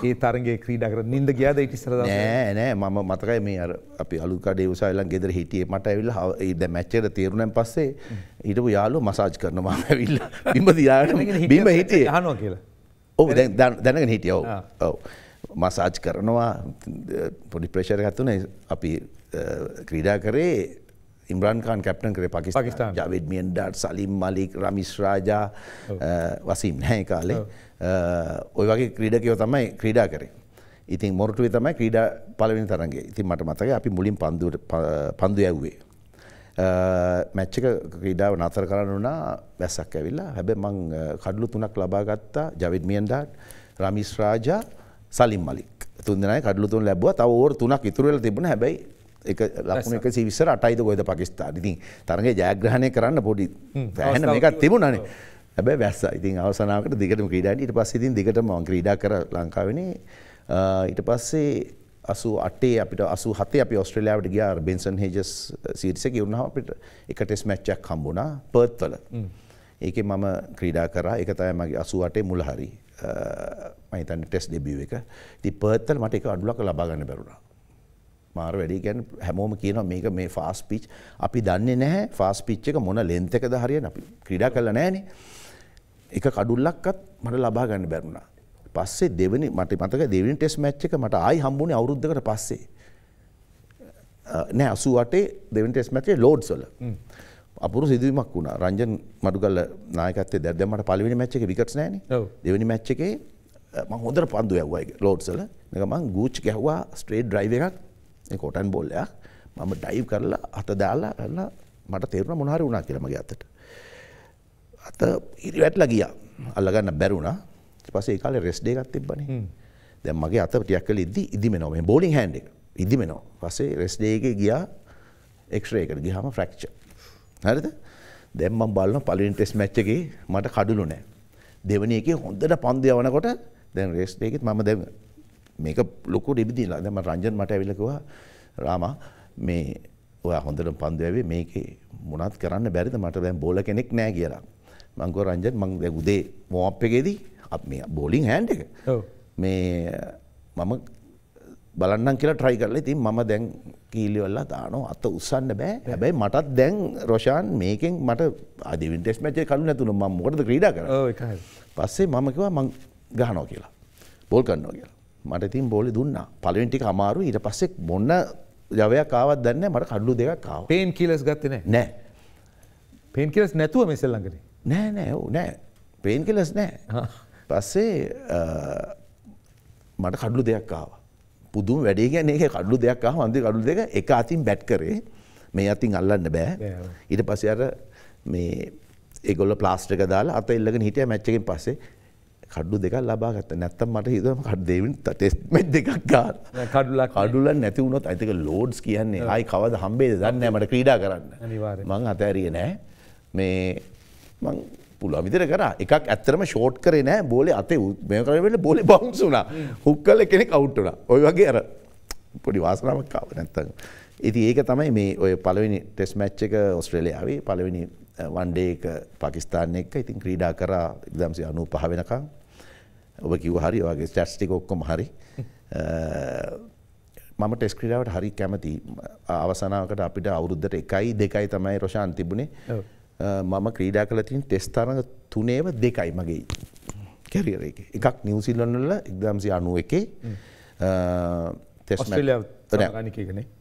ඒ තරගේ ක්‍රීඩා කර නින්ද ගියාද ඊට ඉස්සර දවසේ නෑ නෑ මම මතකයි මේ අර අපි අලුත් කඩේ උසාවිලන් ගෙදර හිටියේ මට ඇවිල්ලා ඒ දැන් මැච් එකට තීරණයෙන් පස්සේ හිටපු යාළුවා මසාජ් කරනවා මම ඇවිල්ලා බිම දියාගෙන බිම හිටියේ අහනවා කියලා ඔහු දැනගෙන හිටිය ඔව ඔව මසාජ් කරනවා පොඩි ප්‍රේශර ගත්තුනේ අපි ක්‍රීඩා කරේ ඉම්රන්කාන් කැප්ටන් කරේ පකිස්ාන් ජවිඩමියන් ඩට් සලිම් මලික් රමිස්රාජා වසීම් නැහැ කාලේ ඔය වගේ ක්‍රීඩකයෝ තමයි ක්‍රීඩා කරේ ඉතින් මොරටුවේ තමයි ක්‍රීඩා පලවෙනි තරන්ගේ ඉතින් මට මතක අපි මුලින් පන්දුවට පන්දු ඇව්වේ මැච්චක uh, ක්‍රීඩාව නතර කරන්න වුණා වැස්සක් ඇවිල්ලා හැබැයි මං uh, කඩලු තුනක් ලබා ගත්තා ජවිඩ් මියන්ඩාට් රමිස් රාජා සලිම් මලික් තුන්දෙනයි කඩලු තුන ලැබුවා තව ඕවර් තුනක් ඉතුරු වෙලා තිබුණා හැබැයි එක ලක්ුණ එක සිවිස්සර අටයිද ගොයද පකිස්ථාන ඉතින් තරගේ ජයග්‍රහණය කරන්න පොඩි පැහැන මේකත් තිබුණනේ හැබැ වැස්ස ඉතින් අවසනාකට දිගටම ක්‍රීඩාට ඉට පස්ස ඉතින් දිගටම ක්‍රීඩා කර ලංකාවනේ uh, ඊට පස්සේ අසු අටේ අපිට අසු හතේ අපි ඔස්ට්‍රලයාාවට ගියා බෙන්සන් හේජස් සිරිසක uh, වුණහ අපිට එක ටෙස් මැච්චක් හම්බුණා පර්ත්වල ඒක මම ක්‍රීඩා කරා එකතය මගේ අසු අටේ මුල හරි uh, මහිතන් ටෙස් දෙබිය එක ති පර්ත්තල් මට එක අඩුලක ලබාගන්න බැරුණා මාර වැඩි ගැන් හැමෝම කියන මේක මේ ෆාස් පිච් අපි දන්නේ නැහැ ෆාස් පිච්ච එක මොන ලෙන්තකද හරිය අපි ක්‍රීඩා කල නෑනේ එක කඩුල්ලක්කත් මට ලබා ගන්න බැරුණා පස්සේ දෙවනි මට මතක දෙවනි ටෙස් මැච් එක මට ආයි හම්බුනේ අවුරුද්දකට පස්සේ. නෑ 88 දෙවනි ටෙස් මැච් එකේ ලෝඩ්ස් වල. අපුරු සිදුවීමක් වුණා. රංජන් මඩුගල්ල නායකත්වයේ දැන් දැන් මට පළවෙනි මැච් එකේ විකට්ස් නෑනේ. ඔව්. දෙවෙනි මැච් එකේ මම හොඳට පන්දු යව්වා ඒක ලෝඩ්ස් වල. මේක මම ගූච් ගැහුවා ස්ට්‍රේට් ඩ්‍රයිව් එකක්. ඒ කොටන් බෝල් එකක්. මම ඩයිව් කරලා අත දාලා බලලා මට තේරුණා මොන හරි වුණා කියලා මගේ අතට. අත ඉරිවැටලා ගියා. අල්ලගන්න බැරුණා. පසේ කාල රෙස්්ඩේකත් තිබන්නේ දැ මගේ අත ටියක්කල ඉදදි ඉදිමෙනවා මේ බෝලිින් හැන්ඩ ඉදිමෙනවා පසේ රෙස්්ඩේක ගියා එක්ෂරේකට ගිහම ෆ්‍රක්ෂ හරිද දැම්ම බලන පලින් ටෙස් මැච්චගේ මට කඩුලු නෑ දෙවනියක හොඳට පන්දය වනකොට දැන් රෙස්්ඩේකෙත් මම දෙම මේක ලොකු ඩිබිදිලා දැම රංජන් මට ඇවිලකවා රාම මේ ඔය හොඳට පන්දයවේ මේක මුණත් කරන්න බැරිද මට දැන් බෝල කෙනෙක් නෑ කියලා මංගෝ රංජන් මං දැ උදේ මෝප් එකෙදී මේ බෝලිං හැන්ඩ එක මේ මම බලන්න කියලා ට්‍රයි කරලා ඉතින් මම දැන් කීලිවල්ලා දානවා අත උස්සන්න බෑ හැබැයි මටත් දැන් රොෂාන් මේකෙන් මට අදිවින් ටෙස්ට් මැච් එකේ කලු නැතුණා මම මොකටද ක්‍රීඩා කරන්නේ ඔව් එකයි පස්සේ මම කිව්වා මං ගහනවා කියලා බෝල් කරනවා කියලා මට ඉතින් බෝලේ දුන්නා පළවෙනි ටික අමාරු ඊට පස්සේ මොන ජවයක් ආවත් දන්නේ මට කඩලු දෙකක් ආවා පේන් කිලර්ස් ගත්තේ නැහැ නෑ පේන් කිලර්ස් නැතුව මේ සෙල්ලංගනේ නෑ නෑ ඔව් නෑ පේන් කිලර්ස් නෑ පස්සේ මට කඩලු දෙයක් ආව. පුදුම වැඩේ ගැන ඒ කඩලු දෙයක් ආව අන්දි කඩලු දෙක එක අතින් බැට් කරේ මේ අතින් අල්ලන්න බෑ ඊට පස්සේ අර මේ ඒගොල්ල ප්ලාස්ටික් එක දාලා අත එල්ලගෙන හිටියා මැච් එකෙන් පස්සේ කඩු දෙකක් ලබා ගත්තා. නැත්තම් මට හිතුවම කඩ දෙවින් ටෙස්ට් මැච් දෙකක් ගන්න. කඩුලක් කඩුලක් නැති වුණොත් අයිතික ලෝඩ්ස් කියන්නේ ආයි කවද හම්බෙයිද දන්නේ නැහැ මට ක්‍රීඩා කරන්න. අනිවාර්යයෙන්. මං අතෑරියේ නෑ. මේ මං පුළුව විදිර කර එකක් ඇත්තරම ෂෝට් කරේ නෑ බෝල අතේ මේ කරවෙල බෝල බවන්සුනා හුක්කල කෙනෙක් අවුට්ටුන ඔය වගේ අර පොඩි වාසනාවක් කාව නැත්තඟ. ඉති ඒක තමයි මේ ඔය පලවෙනි ටෙස් මැච්ච එක ඔස්ට්‍රේලියාවේ පලවෙනි වන්ඩේක පකිස්ාන එක් ඉතින් ක්‍රීඩා කරා ඉදම්සි අනු පහ වෙනකා ඔබ කිව හරි වගේ ස්ටස්ටික ඔක්කොම හරි මම ටෙස් ක්‍රීඩාවට හරි කැමති අවසනාවකට අපිට අවුරුද්ධට එකයි දෙකයි තමයි රෝෂාන් තිබුණේ මම ක්‍රීඩා කළ තින් ටෙස් තරඟ තුනේව දෙකයි මගේ කැරියර එක එකක් නිවසිල්ලන්නල එක්දම්සි අනුව එකේ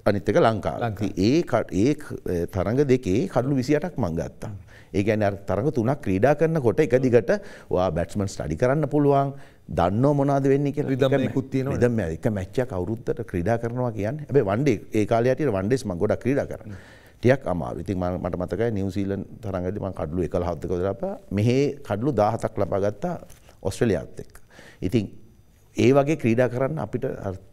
අනිත්තක ලංකා ඒකට ඒ තරඟ දෙකේ කඩලු විසියටක් මංගත්තා ඒගැන තරඟ තුනක් ක්‍රීඩා කරන්න කොට එක දිගට වා බැට්ස්මන් ස්ටඩි කරන්න පුළුවන් දන්න මොනාද වෙන්න කිය කුත්තියන දම එක මැච්ච කවරුත්තට ක්‍රීඩා කරනවා කියන්න ඇබ වන්ඩේ ඒ කාලයට වන්ඩෙස් මං ගොඩ ක්‍රීඩා කරන්න ටියක් අමාරු. ඉතින් මට මතකයි නිව්සීලන් තරඟදී මම කඩලු 117ක දරපා මෙහි කඩලු 17ක් ලබා ගත්තා ඔස්ට්‍රේලියාවත් එක්ක. ඉතින් ඒ වගේ ක්‍රීඩා කරන්න අපිට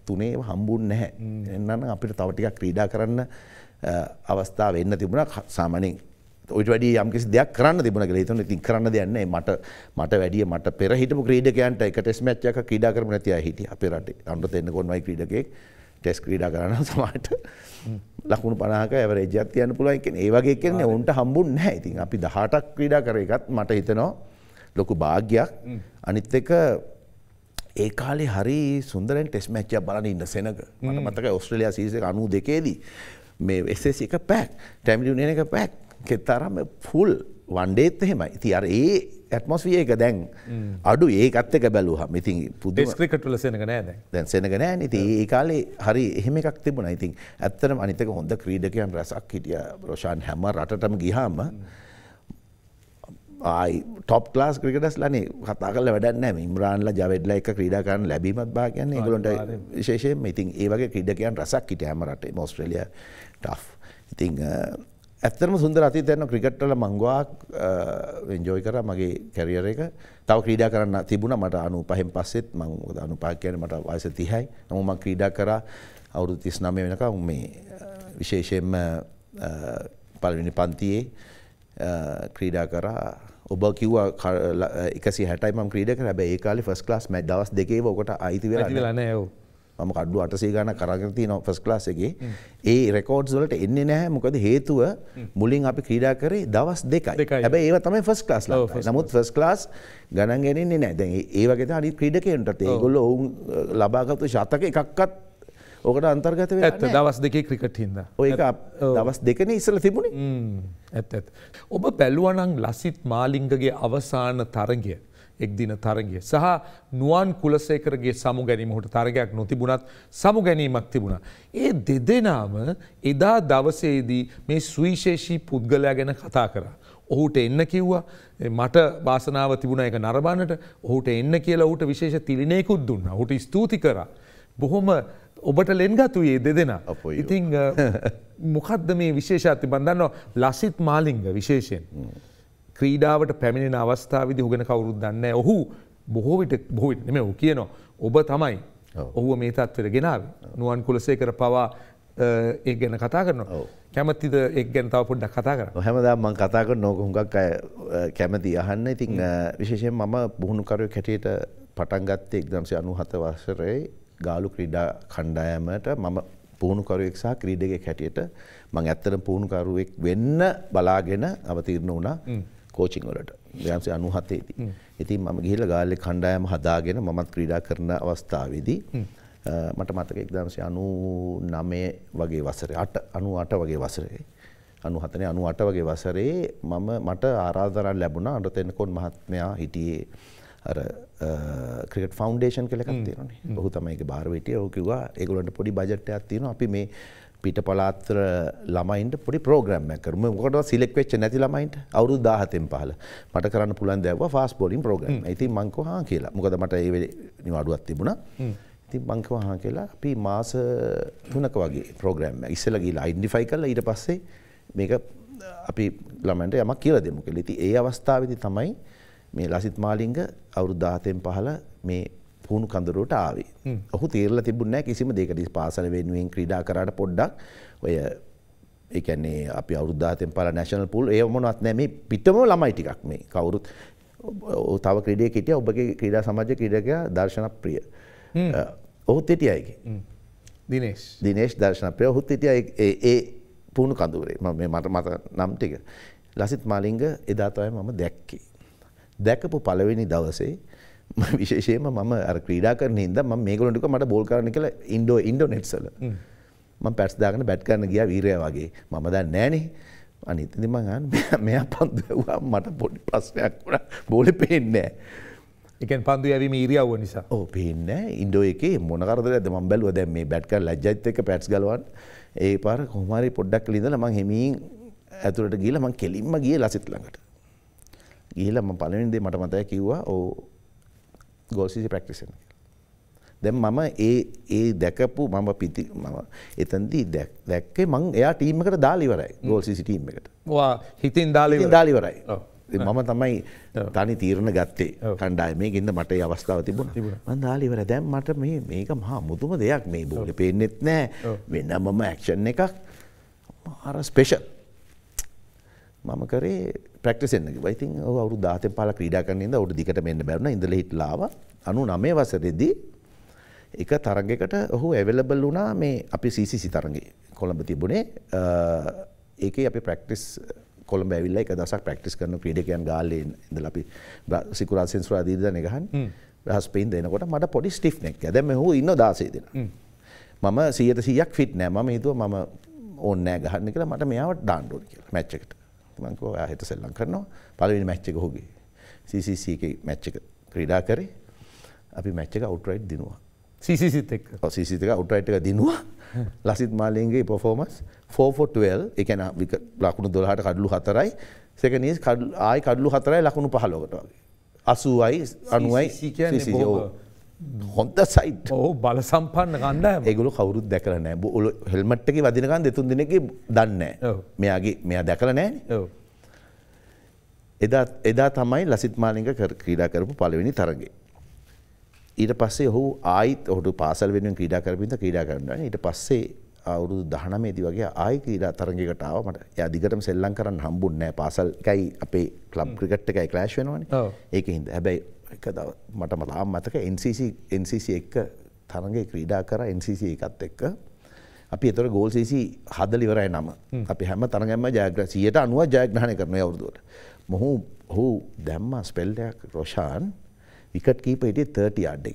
තුනේ හම්බුන්නේ නැහැ. එන්නම් අපිට තව ටිකක් ක්‍රීඩා කරන්න අවස්ථාව වෙන්න තිබුණා සාමාන්‍යයෙන් ඔයිට වැඩි යම්කිසි දෙයක් කරන්න තිබුණ කියලා හිතන ඉතින් කරන්න දෙයක් නැහැ මට මට වැඩිය මට පෙර හිටපු ක්‍රීඩකයන්ට එක ටෙස්ට් මැච් එකක් ක්‍රීඩා කරමු නැති අය හිටියා අපේ රටේ අනුරත එන්නකොන් වයි ක්‍රීඩකෙක් ටෙස් ක්‍රීඩා කරන්න සමට ලකුණු පනාක ඇවරජත් තියන්න පුළුවන් එකෙන් ඒවගේ කියන්නේ ඔවුන්ට හම්බුන් නැහැ ඉතින් අපි දහටක් ක්‍රීඩා කර එකත් මට හිතනවා ලොකු භාග්‍යයක් අනිත් එක ඒ කාලේ හරි සුන්දරෙන් ටෙස් මැච්චයක් බලන ඉන්න සෙනක මට මතක ඔස්ට්‍රලයා සීසක අනු දෙකේදී මේ එස්සෙස් එක පැක් ටැමිලිුණන එක පැක් කෙත්තාරම ෆුල් වන්ඩේත් එහෙමයි ඉති අර ඒ ඇත්මොස්වියක දැන් අඩු ඒකත් එක බැලූහම ඉතින් පුදස්ක්‍රිකටල සෙනග නෑද දැන් සෙනග නෑ නති ඒ කාලේ හරි එහෙම එකක් තිබුණ ඉතින් ඇත්තරම අනිතක හොඳ ක්‍රීඩකයන් රැසක් හිටිය රෝෂාන් හැම රටටම ගිහාම ආයි ටොප් ලාස් ක්‍රිකටස් ලනේ කතා කල වැඩන්න ඉම්රාන්ල ජවැඩ්ල එක ක්‍රීඩාකරන්න ලැබීමත් භාගන්න ගොලොට විශේෂයෙන් ඉතින් ඒවගේ ක්‍රීඩකයන් රසක් හිට හැමරට මොස්ට්‍රලිය ට් ඉතිං ඇත්තරම සුන්දර අති තැන්න ක්‍රිකට්ටල මංගවාක් වෙන්ජෝයි කර මගේ කැරියර එක තව ක්‍රීඩා කරන්න තිබුණ මට අනු පහෙන් පස්සෙත් මං අනු පාකයන මට වයස තිහයි නමුම ක්‍රීඩා කර අවුරු තිස් නමය වෙනක උ මේ විශේෂයෙන්ම පලවිනි පන්තියේ ක්‍රීඩා කර ඔබ කිව එක හැටයිම ක්‍රීඩ කර බැ ඒ කාලි ෆස් ලාස් මැ දවස් දෙකේ ඔකට අයිති වෙලා නෑ ඕ ම කඩ්ඩු අටසේ ගන කරගෙන තියන ෆස් ලාස එකේ ඒ රෙකෝඩ්ස් වලට එන්නේ නැහැ මොකද හේතුව මුලින් අපි ක්‍රීඩා කරේ දවස් දෙකයි හැබ ඒ තමයි ෆස් ලාස් නමුත් ෆස් ලාස් ගණන් ගැනන්නේ නෑ දැන් ඒවගේ අනි ක්‍රීඩකෙන්ට ඒගොල්ල ඔවුන් ලබාගත්තු ශතක එකක්කත් ඕකට අන්තර්ගත ඇත්ත දවස් දෙක ක්‍රිකට හිද ඔය දවස් දෙකන ඉසල තිබුණ ඇත් ඇත් ඔබ පැලුවනං ලසිත් මාලිංගගේ අවසාන තරගය එක්දින තරගය. සහ නුවන් කුලසේකරගේ සමු ගැනීම හොට තරගයක් නොතිබුණත් සමු ගැනීමක් තිබුණ. ඒ දෙදෙනාම එදා දවසේදී මේ සුවිශේෂී පුද්ගලයා ගැන කතා කරා. ඔහුට එන්න කිව්වා මට වාසනාව තිබුණ එක නරබන්නට ඔහුට එන්න කියලා ඔහුට විශේෂ තිලිනයකුත් දුන්න හුට ස්තුති කර. බොහොම ඔබට ලෙන්ගතුයේ දෙදෙන ඉතිං මොකක්ද මේ විශේෂාති බඳන්න ලසිත් මාලිංග විශේෂයෙන්. ක්‍රීඩාවට පැමිණෙන අවස්ථාවදි හුගෙන කවුරුත් දන්න ඔහු බොහෝවිට බොහවිට නෙම ඔහු කියනවා ඔබ තමයි ඔහුව මේ තත්වර ගෙනාව නුවන් කුලසේ කර පවා ඒ ගැන කතා කරනවා කැමතිද එක් ගැන තව පොඩ්ඩක් කතා කර හැමදාමන් කතා කර නෝක හුඟක් අය කැමති අහන්න ඉතිං විශේෂයෙන් මම බුහුණුකරුව කැටියට පටන්ගත්තේ එක්දම්සේ අනුහත වසරේ ගාලු ක්‍රීඩා කණ්ඩායමට මම පුහුණුකරුවෙක් සහ ක්‍රීඩගේ කැටියට මං ඇත්තට පුහුණුකරුවෙක් වෙන්න බලාගෙන අවතීරණ වුණා කෝචිං වලට දෙදහසේ අනුහතේදී. ඉතින් මම ගිහිල්ලා ගාල්ලේ කණ්ඩායම හදාගෙන මමත් ක්‍රීඩා කරන අවස්ථාවේදී මට මතක 1999 වගේ වසරේ 8 98 වගේ වසරේ අනුහතනේ අනු අට වගේ වසරේ මම මට ආරාධරන් ලැබුණ අඩතෙන්කොන් මහත්මයා හිටියේ අර ක්‍රිකට ෆවන්ඩේෂන් කලකක් තියනේ ඔහු තමයික භාරවිටය ඕකිවා ඒගොලට පොඩි බජට්ටයක් තියෙන අපි මේ පිට පලාත්තර ළමයින්ට පොඩි ප්‍රෝග්‍රම්ම කරම කොට සිලෙක්වෙච්ච නැති ළමයින්ට අවරු දාහතෙන් පහල මට කරන්න පුලන් දැව ෆස් බොලින් ප්‍රෝග්‍රම් ඇති මංකව හා කියලා මොකද මට ඒ නිවාඩුවත් තිබුණා ඉති මංකව හා කියලා අපි මාස තුනක වගේ ප්‍රෝග්‍රම් ඉස්සල ගීලා අයිඩිෆයි කල ඊට පස්සේ මේක අපි ළමන්ට යමක් කියල දෙමු කෙල ඉති ඒ අවස්ථාවදි තමයි මේ ලසිත් මාලිංග අවුරුද්ධාතයෙන් පහල මේ පුහුණු කඳරුවට ආවේ ඔහු තේරල තිබුණෑ කිසිම දෙකට පාසල වෙනුවෙන් ක්‍රීඩා කරට පොඩ්ඩක් ඔය එකන්නේ අපි අවුද්ධාතෙන් පල නැශනල් පුල් ඒ මොනවත් නෑ මේ පිටම ළමයි ටිකක් මේ කවුරුත් තව ක්‍රඩිය කෙටිය ඔබගේ ක්‍රීඩා සමාජ ක්‍රීඩක දර්ශන ප්‍රිය ඔහුත් හිටියයකි දිනේශ් දිනේශ් දර්ශනප්‍රය ඔහුත් හිටිය ඒ පුුණු කඳුරේ ම මට මත නම් ටික ලසිත් මලිංග එදාතවය මම දැක්කේ. දැකපු පළවෙනි දවසේ විශේෂයම මම අර ක්‍රීඩා කරන හින්ද ම මේගලොටික මට බෝල් කරන කළ ඉන්ඩෝ ඉන්ඩෝ නෙට්සල ම පැස්දාගන බැට් කරන ගිය වීරය වගේ මම ද නෑනෙ අනිතදි මඟන් මෙයා පන්දවා මට පොඩි ප්‍රශ්නයක් වන බෝල පේෙන්නෑ. එක පන්දු ඇවිම ඉරියව්ව නිසා ඕ පේන්න ඉන්ඩෝ එක මොනකරද ඇද ම බැලුව දැ මේ බැට්ක ලජ්ජත්තක පැට්ස් ගලවන් ඒ පාර කොහමරි පොඩ්ඩක් ලිඳල මං හෙමින් ඇතුළට ගීල මං කෙලින්ම ගිය ලසිත් ළඟට ගිහිල ම පලවින්දේ මට මතය කිව්වා ඕ ගොල්සිසි ප්‍රක්ටිසන. දැම් මම ඒ ඒ දැකපු මම පිති මම එතන්දී දැක්කේ මං එයා ටීමකට දාලිවරයි ගොල්සිසිටීම් එකට වා හිතින් දාලි දාලිවරයි මම තමයි තනි තීරණ ගත්තේ කණ්ඩාය මේ ගෙන්ද මට අවස්ථාව තිබුණ මන් දාලිවර දැම් මට මේ මේක මහා මුතුම දෙයක් මේ බෝලි පේනෙත් නෑ වෙන්න මම ඇක්ෂන් එකක් අර ස්පේෂල් මම කරේ ප්‍රක්ටසෙන්න්නක වයිති අවු දාත පාල ක්‍රඩාකරන්නේ ඔුට දිකට මෙන්න බැරන ඉඳල හිටලාව අනු නමේ වසරෙද්දී එක තරගකට ඔහු ඇවලබල් වුණා මේ අපි සීසිසි තරගේ කොළඹ තිබුණේ ඒක අපි ප්‍රක්ටිස් කොළඹ ඇවිල්ල එක දසක් ප්‍රක්ටිස් කරන ක්‍රඩකයන් ගාලයෙන් ඉඳල අපි සිකුරා සෙන්සුර අදීද නගහන් රහස්පෙන් දෙනකොට මට පොඩි ස්ටිෆ් නෙක් ඇදැම හු ඉන්න දාසේ දෙෙන මම සියට සියක් ෆිට් නෑ ම හිතුව මම ඕන්නෑ ගහන්න කියලා මට මෙයාවට ඩාන්ඩෝන කියලා මැච්චකට මංකෝ ඔයා හෙට සෙල්ලම් කරනවා පළවෙනි මැච් එක ඔහුගේ CCC එකේ මැච් එක ක්‍රීඩා කරේ අපි මැච් එක අවුට්‍රයිට් දිනුවා CCCත් එක්ක ඔව් CCC එක අවුට්‍රයිට් එක දිනුවා ලසිත් මාලින්ගේ පර්ෆෝමන්ස් 4 for 12 ඒ කියන්නේ විකට් ලකුණු 12ට කඩලු 4යි සෙකන්ඩ් ඉස් ආයි කඩලු 4යි ලකුණු 15කට වගේ 80යි 90යි CCC හොඳ සයිට් ඕ බල සම්පන්න කන්න ඒගුලු කවරුත් දැකල නෑ ඔල හෙල්මට්ටක වදිනකන් දෙතුන් දෙනෙක දන්න මෙයාගේ මෙයා දැකල නෑ එදා එදා තමයි ලසිත් මාලික ක්‍රීඩා කරපු පලවෙනි තරගේ ඊට පස්සේ ඔහු ආයිත් ඔහුට පාසල් වෙනුවෙන් ක්‍රීඩා කරපින්ද ක්‍රීඩා කරන්න ඊට පස්සේ අවුරුදු දහනමේදී වගේ ආයි ක්‍රීඩා තරගයකට ආවා මට එයා දිගටම සෙල්ලම් කරන්න හම්බුන්නේ නැහැ පාසල් එකයි අපේ ක්ලබ් ක්‍රිකට් එකයි ක්ලෑෂ් වෙනවනේ ඒකෙන් හින්දා හැබැයි එක මට මලා මතක NCC එක තරගේ ක්‍රීඩා කර NCC එකත් එක්ක අපි එතර ගෝල්සිසි හදල ඉවරයි නම අපි හැම තරගම ජයග්‍ර සියට අනුව ජයග්‍රහණය කරන අවුදුවට මොහු හු දැම්ම ස්පෙල්ඩයක් රොෂාන් විකට කීප හිටිය 30 අඩ්ඩකි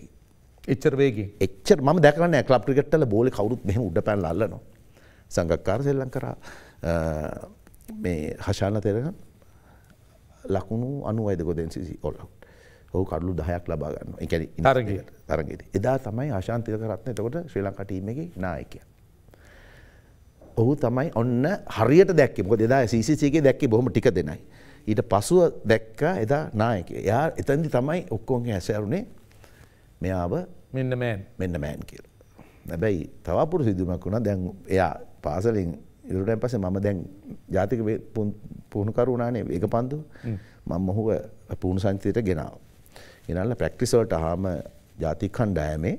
එච්චරවේගේ එච්චර ම දැකන ලප් ්‍රිකට්ල බෝල කවරුත් මෙහම උඩ පැන් ලල්ලනවා සංගක්කාර සෙල්ලං කරා මේ හශාන තෙරගන් ලකුණු අනුවයිද ගොදන්සිසි ඔල්ලක් ඔහු කඩලු දහයක් ලබා ගන්න එක තරගෙට එදා තමයි ආශාන්තික කරත්න එතකොට ශ්‍රී ලංකටීමගේ නායකය. ඔහු තමයි ඔන්න හරියට දැක්ක මොක දෙදා සිසිගේ දැක්කේ බොහොම ටික දෙනයි. ඊට පසුව දැක්ක එදා නායක යා එතැදි තමයි ඔක්කොන්ගේ ඇසැරුණේ මෙයාව මෙන්න මෑන් මෙන්න මෑන් කියල. නැබැයි තවපුර සිදුමක් වුණා දැන් එයා පාසලින් ඉරුටන් පසේ මම දැන් ජාතික පුහුණු කරුණානේ ඒක පන්දු මං මොහුව පුුණු සංචතයට ගෙනාව. ගෙනල්ල ප්‍රක්ටිසල්ට හාම ජාතික කණ්ඩෑමේ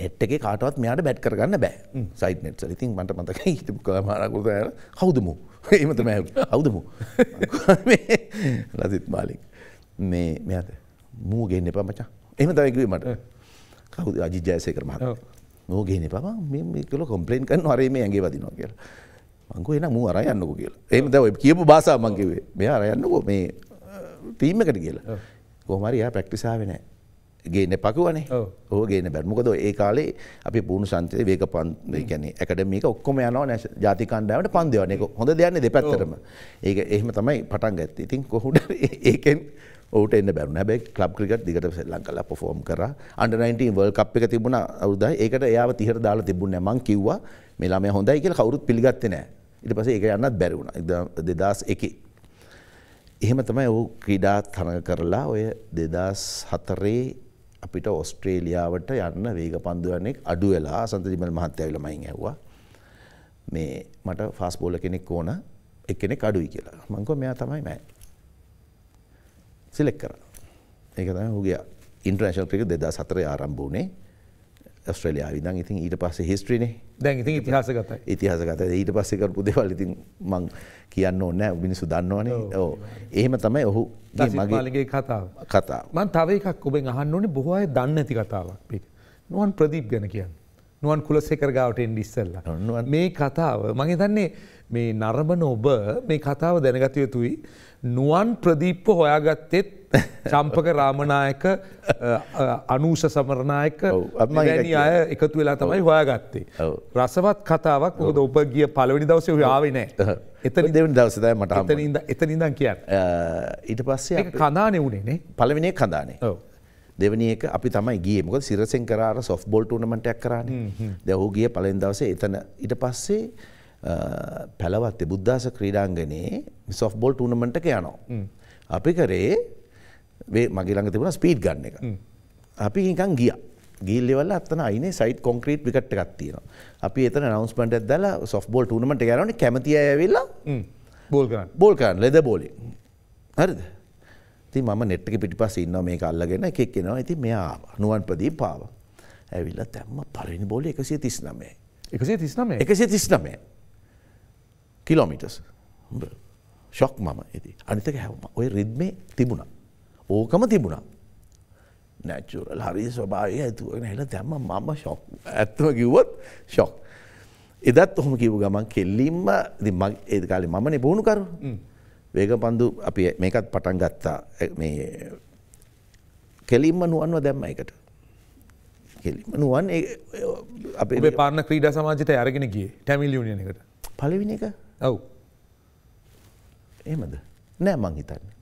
නෙට් එකේ කාටවත් මෙයාට බැට් කරගන්න බෑ සයිට් නෙට් වල. ඉතින් මට මතකයි හිටපු කමාරකුට ඇර කවුදමු? එහෙම තමයි කවුදමු? ලසිත් මාලික්. මේ මෙයාට මූ ගේන්න එපා මචං. එහෙම තමයි කිව්වේ මට. කවුද අජිත් ජයසේකර මහත්තයා. මූ ගේන්න එපා මම මේ මේකල කම්ප්ලේන් කරනවා හරි මේ ඇඟේ වදිනවා කියලා. මං ගෝ එන මූ අරයන් යන්නකෝ කියලා. එහෙම තමයි කියපු භාෂාව මං කිව්වේ. මෙයා අරයන් යන්නකෝ මේ ටීම් එකට කියලා. කොහමරියා ප්‍රක්ටිසාාව නෑ ගේන පකුවනේ ඕ ගේන බැත් මොකද ඒ කාලේ අපි පුුණු සංචය වේක පන් ගැන එකඩමික ඔක්කොම යන නැ ජාතිකණ්ඩාවට පන්දවනක හොඳ දෙයන්න දෙපැත්තරම ඒක එහෙම තමයි පටන් ගත්ත ඉතින් කොහුට ඒකෙන් ඔට එන්න බැරුණ හැබැයි ලබ් ක්‍රිකට් දිගට සෙල්ලං කල පොෆෝම් කර අන්ඩ වල් කප් එක තිබුණ අවුදයි ඒකට යාව තිහර දාලා තිබුණ මං කිව්වා මෙලාම හොඳයි කියල කවරුත් පිළිගත්තනෑ ඉට පස ඒක යන්නත් බැරුණ දෙදස් එකේ එහෙම තමයි ඔහු ක්‍රීඩා තරඟ කරලා ඔය 2004 අපිට ඕස්ට්‍රේලියාවට යන්න වේග පන්දුවන්නේ අඩු වෙලා අසන්ත දිමල් මහත්තයා ඇවිල්ලා මයින් ඇහුවා. මේ මට ෆාස්ට් බෝලර් කෙනෙක් ඕන එක්කෙනෙක් අඩුයි කියලා. මම කිව්වා මෙයා තමයි මම. සිලෙක්ට් කරා. ඒක තමයි ඔහුගේ ඉන්ටර්නැෂනල් ක්‍රිකට් 2004 ආරම්භ වුණේ. ස්ට්‍රලයා විදන් ඉතින් ඊට පස්ස හිස්ට්‍රිනේ දැන් ඉතින් ඉතිහාසගත ඉතිහාසගත ඊට පස්සෙකර පුදවල් ඉතින් මං කියන්න ඕනෑ මිනිසු දන්නවනේ ඕ එහෙම තමයි ඔහු මගේගේ කතාව කතා මන් තව එකක් ඔබෙන් අහන්න ඕනේ බොහෝ අය දන්න ඇති කතාවක් පිට නුවන් ප්‍රදීප් ගැන කියන්න නුවන් කුලසෙකරගාවට එන්ඩ ඉස්සල්ලා මේ කතාව මගේ තන්නේ මේ නරඹන ඔබ මේ කතාව දැනගත යුතුයි නුවන් ප්‍රදීප්ප හොයාගත්තෙත් චම්පක රාමණයක අනූෂ සමරණයක අමනි අය එකතු වෙලා තමයි හොයාගත්තේ. රසවත් කතාවක් හොද උප ගිය පලවනි දවසය යාවනෑ. එතන දෙවන දවසදය මට එතනිදන් කියන්න. ඊට පස්සේ කදානෙ වුණේනේ පලවිනේ කදානේ. දෙවනික අපි තමයි ගිය මොක සිරසෙන් කරාර සොෆ් බොල් ටනමටක් කරන්න දැහෝ ගිය පලෙන් දවස එතන ඉට පස්සේ පැලවත්තේ බුද්ධාස ක්‍රීඩාංගනයේ සොෆ් බොල් ටනමට යනවා. අපි කරේ මගේ ළඟ තිබුණ ස්පීඩ් ගන්න එක. අපි නිකන් ගියා. ගිල්ලෙවල අත්තන අයින සයිට කොන්ක්‍රීට් විකට එකක් තියෙනවා අපි එතන නවස්පට ඇදලා සොෆ්බෝල් ටනමට ගරන කැමති ඇවෙල්ලා බෝල්ගන්න බෝල්කන් ලෙද බෝලි හරිද ති ම නෙට්ක පිටි පස ඉන්න මේ අල්ලගෙන එකක් කෙනවා ඇති මෙයා නුවන්පදී පාව ඇවිල්ල තැම්ම පලනි බෝලි එකසිේ තිස් නමේ එකසේ තිස් නමේ එකසේ තිස් නමේ කිලෝමිටස් ශොක් මම ඇති අනිතක හැවම ඔය රිද්මේ තිබුණා ඕකම තිබුණා. නැචුරල් හරි ස්වභාවය ඇතුවගෙන හෙල දැම මම ශොක් ඇත්තම කිව්වොත් ශොක්. එදත් ඔහොම කිව් ගමන් කෙල්ලින්ම ඒකාලි මම නිපුහුණු කරු වේග පන්දු අපි මේකත් පටන් ගත්තා කෙලින්ම නුවන්ව දැම්ම එකට. කෙලින්ම නුවන් අපේ පාන ක්‍රීඩා සමාජත අරගෙන ගිය ටැමිල් ියුනියනකට පලවිනි එක ඔව් ඒමද නෑ මං හිතන්න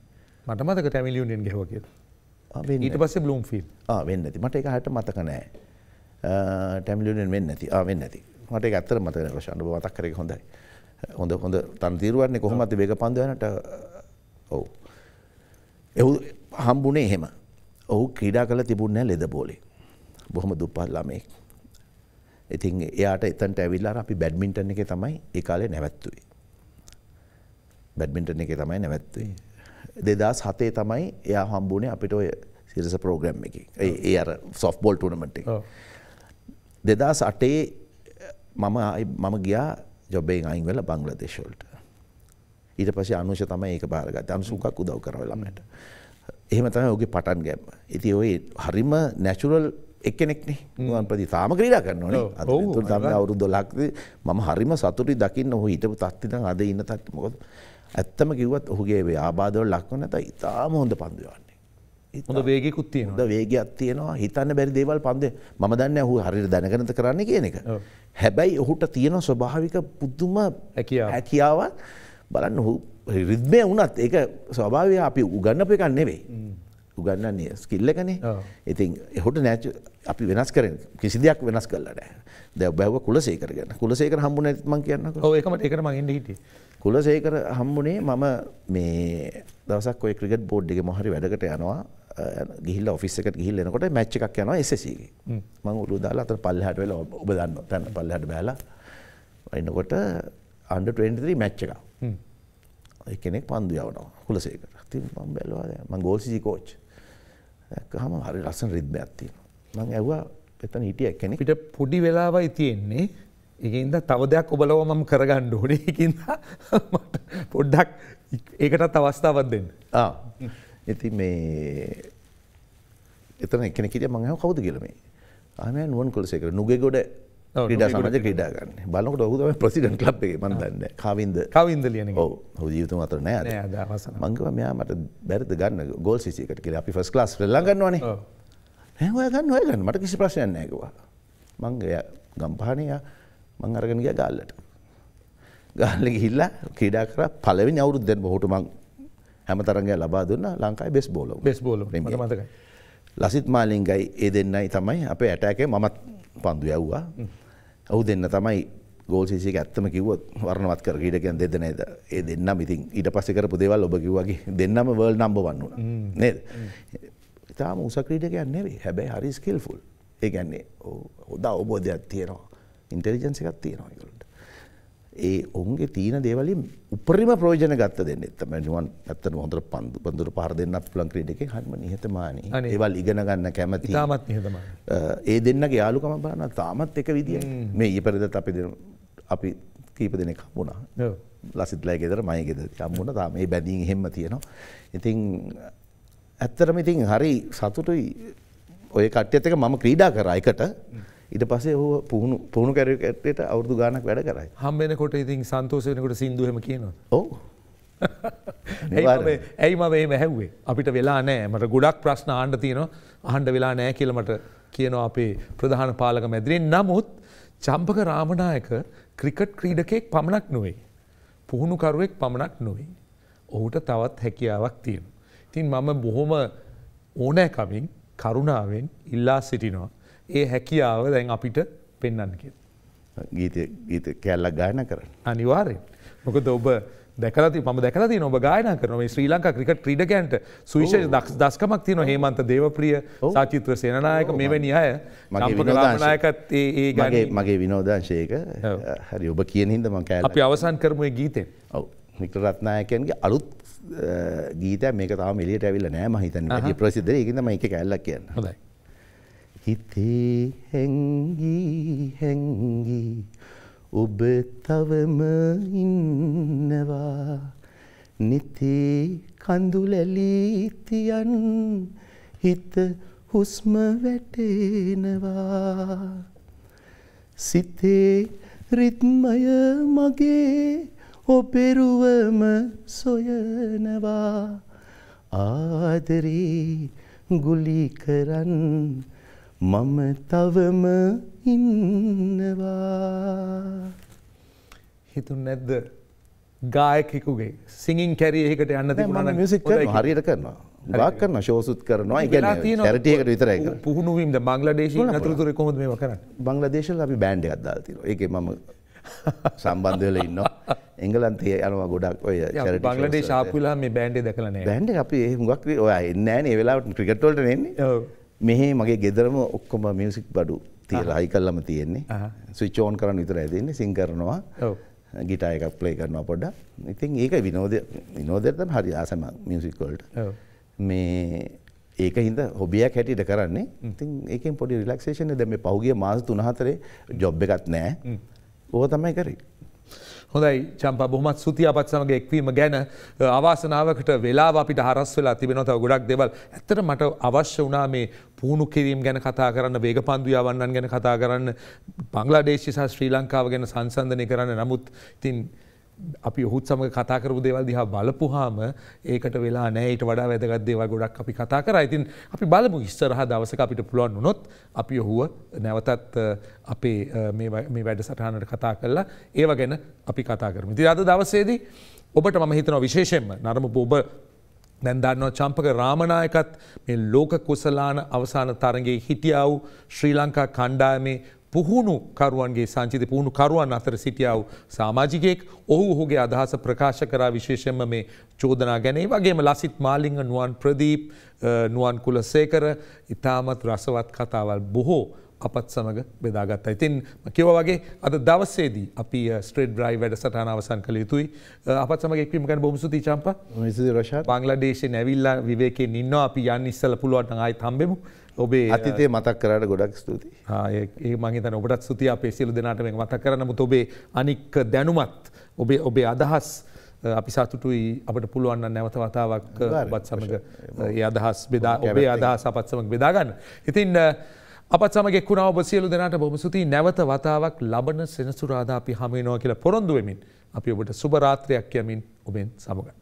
මට මතක ටැමිල් යුනියන් ගෙව කියලා ඊට පස්සේ බ්ලූම් ෆිල් වෙන්න ඇති මට එක හට මතක නෑ ටැමිල් යුනියන් වෙන්න ඇති වෙන්න ඇති මට එක ඇත්තට මතක නෑ රොෂාන් ඔබ මතක් කරේ හොඳයි හොඳ හොඳ තන්තිරුවන්නේ කොහොමද වේග පන්දු යනට ඔව් එහු හම්බුනේ එහෙම ඔහු ක්‍රීඩා කළ තිබුණ නෑ ලෙද බෝලේ බොහොම දුප්පත් ළමෙක් ඉතින් එයාට එතන්ට ඇවිල්ලා අපි බැඩ්මින්ටන් එකේ තමයි ඒ කාලේ නැවැත්තුවේ. බැඩ්මින්ටන් එකේ තමයි නැවැත්තුවේ. දෙදස් හතේ තමයි එයා හම්බුණේ අපිට ඔය සිරස පෝග්‍රම් එක ඒ අර සොෆ්බෝල් ටනමට දෙදස් අටේ මම මම ගියා ජොබෙන් අයින්වෙල බංගල දේශවලට ඊට පස අනුෂ තමයි ඒක භාරගත අනුසුකක් උදව් කරලමට එහෙම තමයි ඔගේ පටන් ගැම්ම ඉති ඔය හරිම නැචුරල් එක්කෙනෙක්නේ මුවන්පති තාම ක්‍රීඩා කරනවනේ අ තම අවුරුදු දොලක්ද මම හරිම සතුටි දකින්න ඔහු හිටපු තත්තින අද ඉන්න තත්මකොද ඇත්තම කිවත් ඔහුගේ ආබාධව ලක්වන ඇත ඉතාම හොඳ පන්දුවන්නේ හොඳ වේගෙකුත් තියෙන ද වේගයක් තියෙනවා හිතන්න බැරි දේවල් පන්දේ මම දන්න හු හරි දැනගනත කරන්න කියන එක හැබැයි ඔහුට තියෙන ස්වභාවික පුද්දුම හැකියාවක් බලන්න ඔහු රිද්මය වනත් ඒ ස්වභාවය අපි උගන්න අප එකක් නෙවෙයි උගන්නන්නේ ස්කිල්ලකනේ ඉතින් එහොට නැච අපි වෙනස් කර කිසි දෙයක් වෙනස් කලට දැ බැව කුලසේකරගෙන කුලසේකර හම්බුන මං කියන්න ඒකට එකකට මගන්න හිට කුලසේකර හම්බුනේ මම මේ දවසක් ඔය ක්‍රිකට් බෝඩ් එක මොහරි වැඩකට යනවා ගිහිල් ඔෆිස්සක ගිල් එනකොට මැච්ච එකක් යනවා එසසිගේ මං උරු දාලා අතර පල්ලහට වෙල ඔබ දන්න තැන පල්ලහට බෑලා එන්නකොට අන්ඩ 23 මැච්ච එක කෙනෙක් පන්දු යවනවා කුලසේකර ති ම් බැලවාද මං ගෝල්සිසි කෝච් හම හරි ලස්සන රිද්ම ඇත්තිීම මං ඇව්වා එතන හිටිය කෙනෙ පිට පොඩි වෙලාවයි තියෙන්නේ එකන්ද තව දෙයක් ඔබලව මම කරගන්න ඕනේ එකන්ද පොඩ්ඩක් ඒකටත් අවස්ථාවත් දෙන්න ඉති මේ එතන එකන කිරිය මංහ කවුද කියලමේ ආම නුවන් කොලසේකර නුගේ ගොඩ ඩ සමජ ක්‍රඩාගන්න බලකට ඔහුදම ප්‍රසිඩන් ලබ්ේ මන්දන්න කවින්ද කවින්ද ලියන හු යුතු අතර නෑ මංගව මෙයා මට බැරිද ගන්න ගොල් සිකට කිය අපි ෆස් ලාස් ලගන්නවානේ නෑ ඔයා ගන්න ඔයා ගන්න මට කිසි ප්‍රශ්නයක් නෑ කිව්වා. මං එයා ගම්පහනේ යා මං අරගෙන ගියා ගාල්ලට. ගාල්ල ගිහිල්ලා ක්‍රීඩා කරා පළවෙනි අවුරුද්දෙන් බොහෝට මං හැම තරඟයක් ලබා දුන්නා ලංකාවේ බේස්බෝල්. බේස්බෝල් මට මතකයි. ලසිත් මාලිංගයි ඒ දෙන්නයි තමයි අපේ ඇටෑකේ මමත් පන්දු යව්වා. ඔහු දෙන්න තමයි ගෝල් සීසික ඇත්තම කිව්වොත් වර්ණවත් කර ඊටකයන් දෙද නේද ඒ දෙන්නම් ඉතින් ඊට පස්සේ කරපු දේවල් ඔබ කිව්වාගේ දෙන්නම වර්ල්ඩ් නම්බර් 1 වුණා නේද ඉතාම උසක්‍රීඩකයක් නෙවේ හැබැයි හරි ස්කිල්ෆුල් ඒගැන්නේ හොදා ඔබෝධයක් තියෙනවා ඉන්ටෙලිජන්ස එකක් තියෙනවාගලට ඒ ඔුන්ගේ තීන දේවලින් උපරිම ප්‍රෝජන ගත්ත දෙන්න එතම නිුවන් ඇත්තන හොඳර පන්දු පඳුර පාර දෙන්න ලංක්‍රීඩ එක හම නිහතමාන ඒවල් ඉගෙන ගන්න කැමති තාමත් නිහතම ඒ දෙන්නගේ යාලුකම බාන තාමත් එක විදිිය මේ ඒ පරිදත් අපි අපි කීප දෙනෙක් වුණා ලසිත්ලෑ ගෙදර මයගෙද අම්මුණ තාම මේ බැඳීන් හෙම තියෙනවා ඉතිං ඇත්තටම ඉතින් හරි සතුටුයි ඔය කට්ටියත් එක මම ක්‍රීඩා කරා එකට ඊට පස්සේ ඔහු පුහුණු පුහුණු කැරියට අවුරුදු ගාණක් වැඩ කරයි. හම් වෙනකොට ඉතින් සන්තෝෂ වෙනකොට සින්දු එහෙම කියනවා. ඔව්. ඇයි මම එහෙම ඇහුවේ? අපිට වෙලා නැහැ. මට ගොඩක් ප්‍රශ්න අහන්න තියෙනවා. අහන්න වෙලා නැහැ කියලා මට කියනවා අපේ ප්‍රධාන පාලක මැදිරියෙන්. නමුත් චම්පක රාමනායක ක්‍රිකට් ක්‍රීඩකයෙක් පමණක් නොවේ. පුහුණුකරුවෙක් පමණක් නොවේ. ඔහුට තවත් හැකියාවක් තියෙනවා. තින් මම බොහොම ඕනෑකමින් කරුණාවෙන් ඉල්ලා සිටිනවා. ඒ හැකියාව දැන් අපිට පෙන්නන්න කිය. ගීත ගීත කැල්ලක් ගායන කරන්න. අනිවාරෙන්. මොකද ඔබ දැකලති ම දැකලති ඔබ ගායන කරනම ශ්‍රී ලංකා ක්‍රිකට ක්‍රඩකන්ට සුවිශ දස්කමක් තියන හේමන්ත දේවප්‍රිය සාචිත්‍ර සේනනායක මෙවැනි අය මගේනායකත් ඒ ගගේ මගේ විනෝදංශයක හරි ඔබ කියන හිද මකෑ අපි අවසන් කරමය ගීතෙන් ඔව මික්‍රරත්නායකයන්ගේ අලුත් ගීත මේක තාම එලියට ඇවිල්ලා නෑ මම හිතන්නේ වැඩි ප්‍රසිද්ධ ඒක තමයි එක කැල්ලක් කියන්න. හොඳයි. හිතේ හැංගි හැංගි ඔබ තවම ඉන්නවා නිතේ කඳුලැලී තියන් හිත හුස්ම වැටෙනවා සිතේ රිද්මය මගේ ඔබෙරුවම සොයනවා ආදරේ ගුලි කරන් මම තවම ඉන්නවා හිතුන් නැද්ද ගායකෙකුගේ සිංගින් කැරිය එකට යන්න තිබුණා මියුසික් කරනවා හරියට කරනවා ගාක් කරනවා ෂෝසුත් කරනවා ඒ කියන්නේ චැරිටියකට විතරයි කරන්නේ පුහුණු වීමද බංග්ලාදේශීය නතරතුරේ කොහොමද මේවා කරන්නේ බංග්ලාදේශවල අපි බෑන්ඩ් එකක් දාලා තියෙනවා ඒකේ මම සම්බන්ධවෙල ඉන්න එංගලන්තේ යනවා ගොඩක් ඔය බංලට ශාපුලා මේ බෑන්ඩ දකලන බැන්ඩ අපි හුගක් ඔය එන්නෑන වෙලාට ක්‍රිකට්වලට නෙන්නේ මෙහේ මගේ ගෙදරම ඔක්කොම මියසික් බඩු තිය රයි කල්ලම තියෙන්නේ ස්විච්චෝන් කරන්න විතර ඇතින්නේ සිංකරනවා ගිටා එකක් ප්ලේ කරනවා පොඩ ඉතින් ඒක විනෝද විනෝදයටම හරි ආසම මියසික්කොල්ට මේ ඒක හිද හොබියක් හැටියට කරන්නේ ඉතින් ඒකෙන් පොඩි රිලක්ෂේෂන දැම පහුගේ මාස තුනහතරේ ජොබ් එකත් නෑ ඕ තමයි කරේ. හොඳයි චම්පා බොහොමත් සුති අපත් සමඟ එක්වීම ගැන අවාසනාවකට වෙලා අපිට හරස් වෙලා තිබෙනොතව ගොඩක් දෙවල් ඇත්තට මට අවශ්‍ය වනා මේ පූුණු කිරීම් ගැන කතා කරන්න වේග පන්දු යවන්නන් ගැන කතා කරන්න බංගලාදේශි සහ ශ්‍රී ලංකාව ගැන සංසන්ධනය කරන්න නමුත් තින්. අපි ඔහුත් සමඟ කතා කරපු දේවල් දිහා බලපුහාම ඒකට වෙලා නෑ ඊට වඩා වැදගත් දේවල් ගොඩක් අපි කතා කරා. ඉතින් අපි බලමු ඉස්සරහා දවසක අපිට පුළුවන් වුණොත් අපි ඔහුව නැවතත් අපේ මේ වැඩසටහනට කතා කළා ඒව ගැන අපි කතා කරමු. ඉතින් අද දවසේදී ඔබට මම හිතනවා විශේෂයෙන්ම නරඹපු ඔබ දැන්දන්නවා චම්පක රාමණයකත් මේ ලෝක කුසලාන අවසාන තරගේ හිටියාව ශ්‍රී ලංකා කණ්ඩායමේ පුහුණු කරුවන්ගේ සංචිත පුහුණු කරුවන් අතර සිටියාව සාමාජිකයෙක් ඔහු ඔහුගේ අදහස ප්‍රකාශ කරා විශේෂෙන්ම මේ චෝදනා ගැනේ වගේම ලසිත් මාලිංග නුවන් ප්‍රදීප් නුවන් කුලසේකර ඉතාමත් රසවත් කතාවල් බොහෝ අපත් සමඟ බෙදාගත්තා. ඉතින් කිව වගේ අද දවස්සේදී අපි ස්ට්‍රේට් බ්‍රයි වැඩ සටහන අවසන් කළ යුතුයි අපත් සමග එක්වීම ගැන බොහොම සුති චම්පා. බංග්ලාදේශේ නැවිල්ලා විවේකයෙන් ඉන්නවා අපි යන්න ඉස්සලා පුළුවන් නම් ආයෙත් හම්බෙමු. ඔබේ අතිතේ මතක් කරට ගොඩක් ස්තුතියි ඒ මගේ ඔබට සුති අපේ සියලු දෙනාට මේ මතක් කරනමුත් ඔබේ අනික් දැනුමත් ඔබේ ඔබේ අදහස් අපි සතුටුයි අපට පුළුවන්න නැවත වතාවක් බත් සමඟ ඒ අදහස් බෙදා ඔබේ අදහස් අපත් සමඟ බෙදාගන්න. ඉතින් අපත් සමග කුණාව ඔබ සියලු දෙනාට බොමසුති නැවත වතාවක් ලබන සෙනසුරාදා අපි හමිනවා කියලා පොරොන්දුවමින් අපි ඔබට සුභරාත්‍රයක් යමින් ඔබෙන් සමගන්න.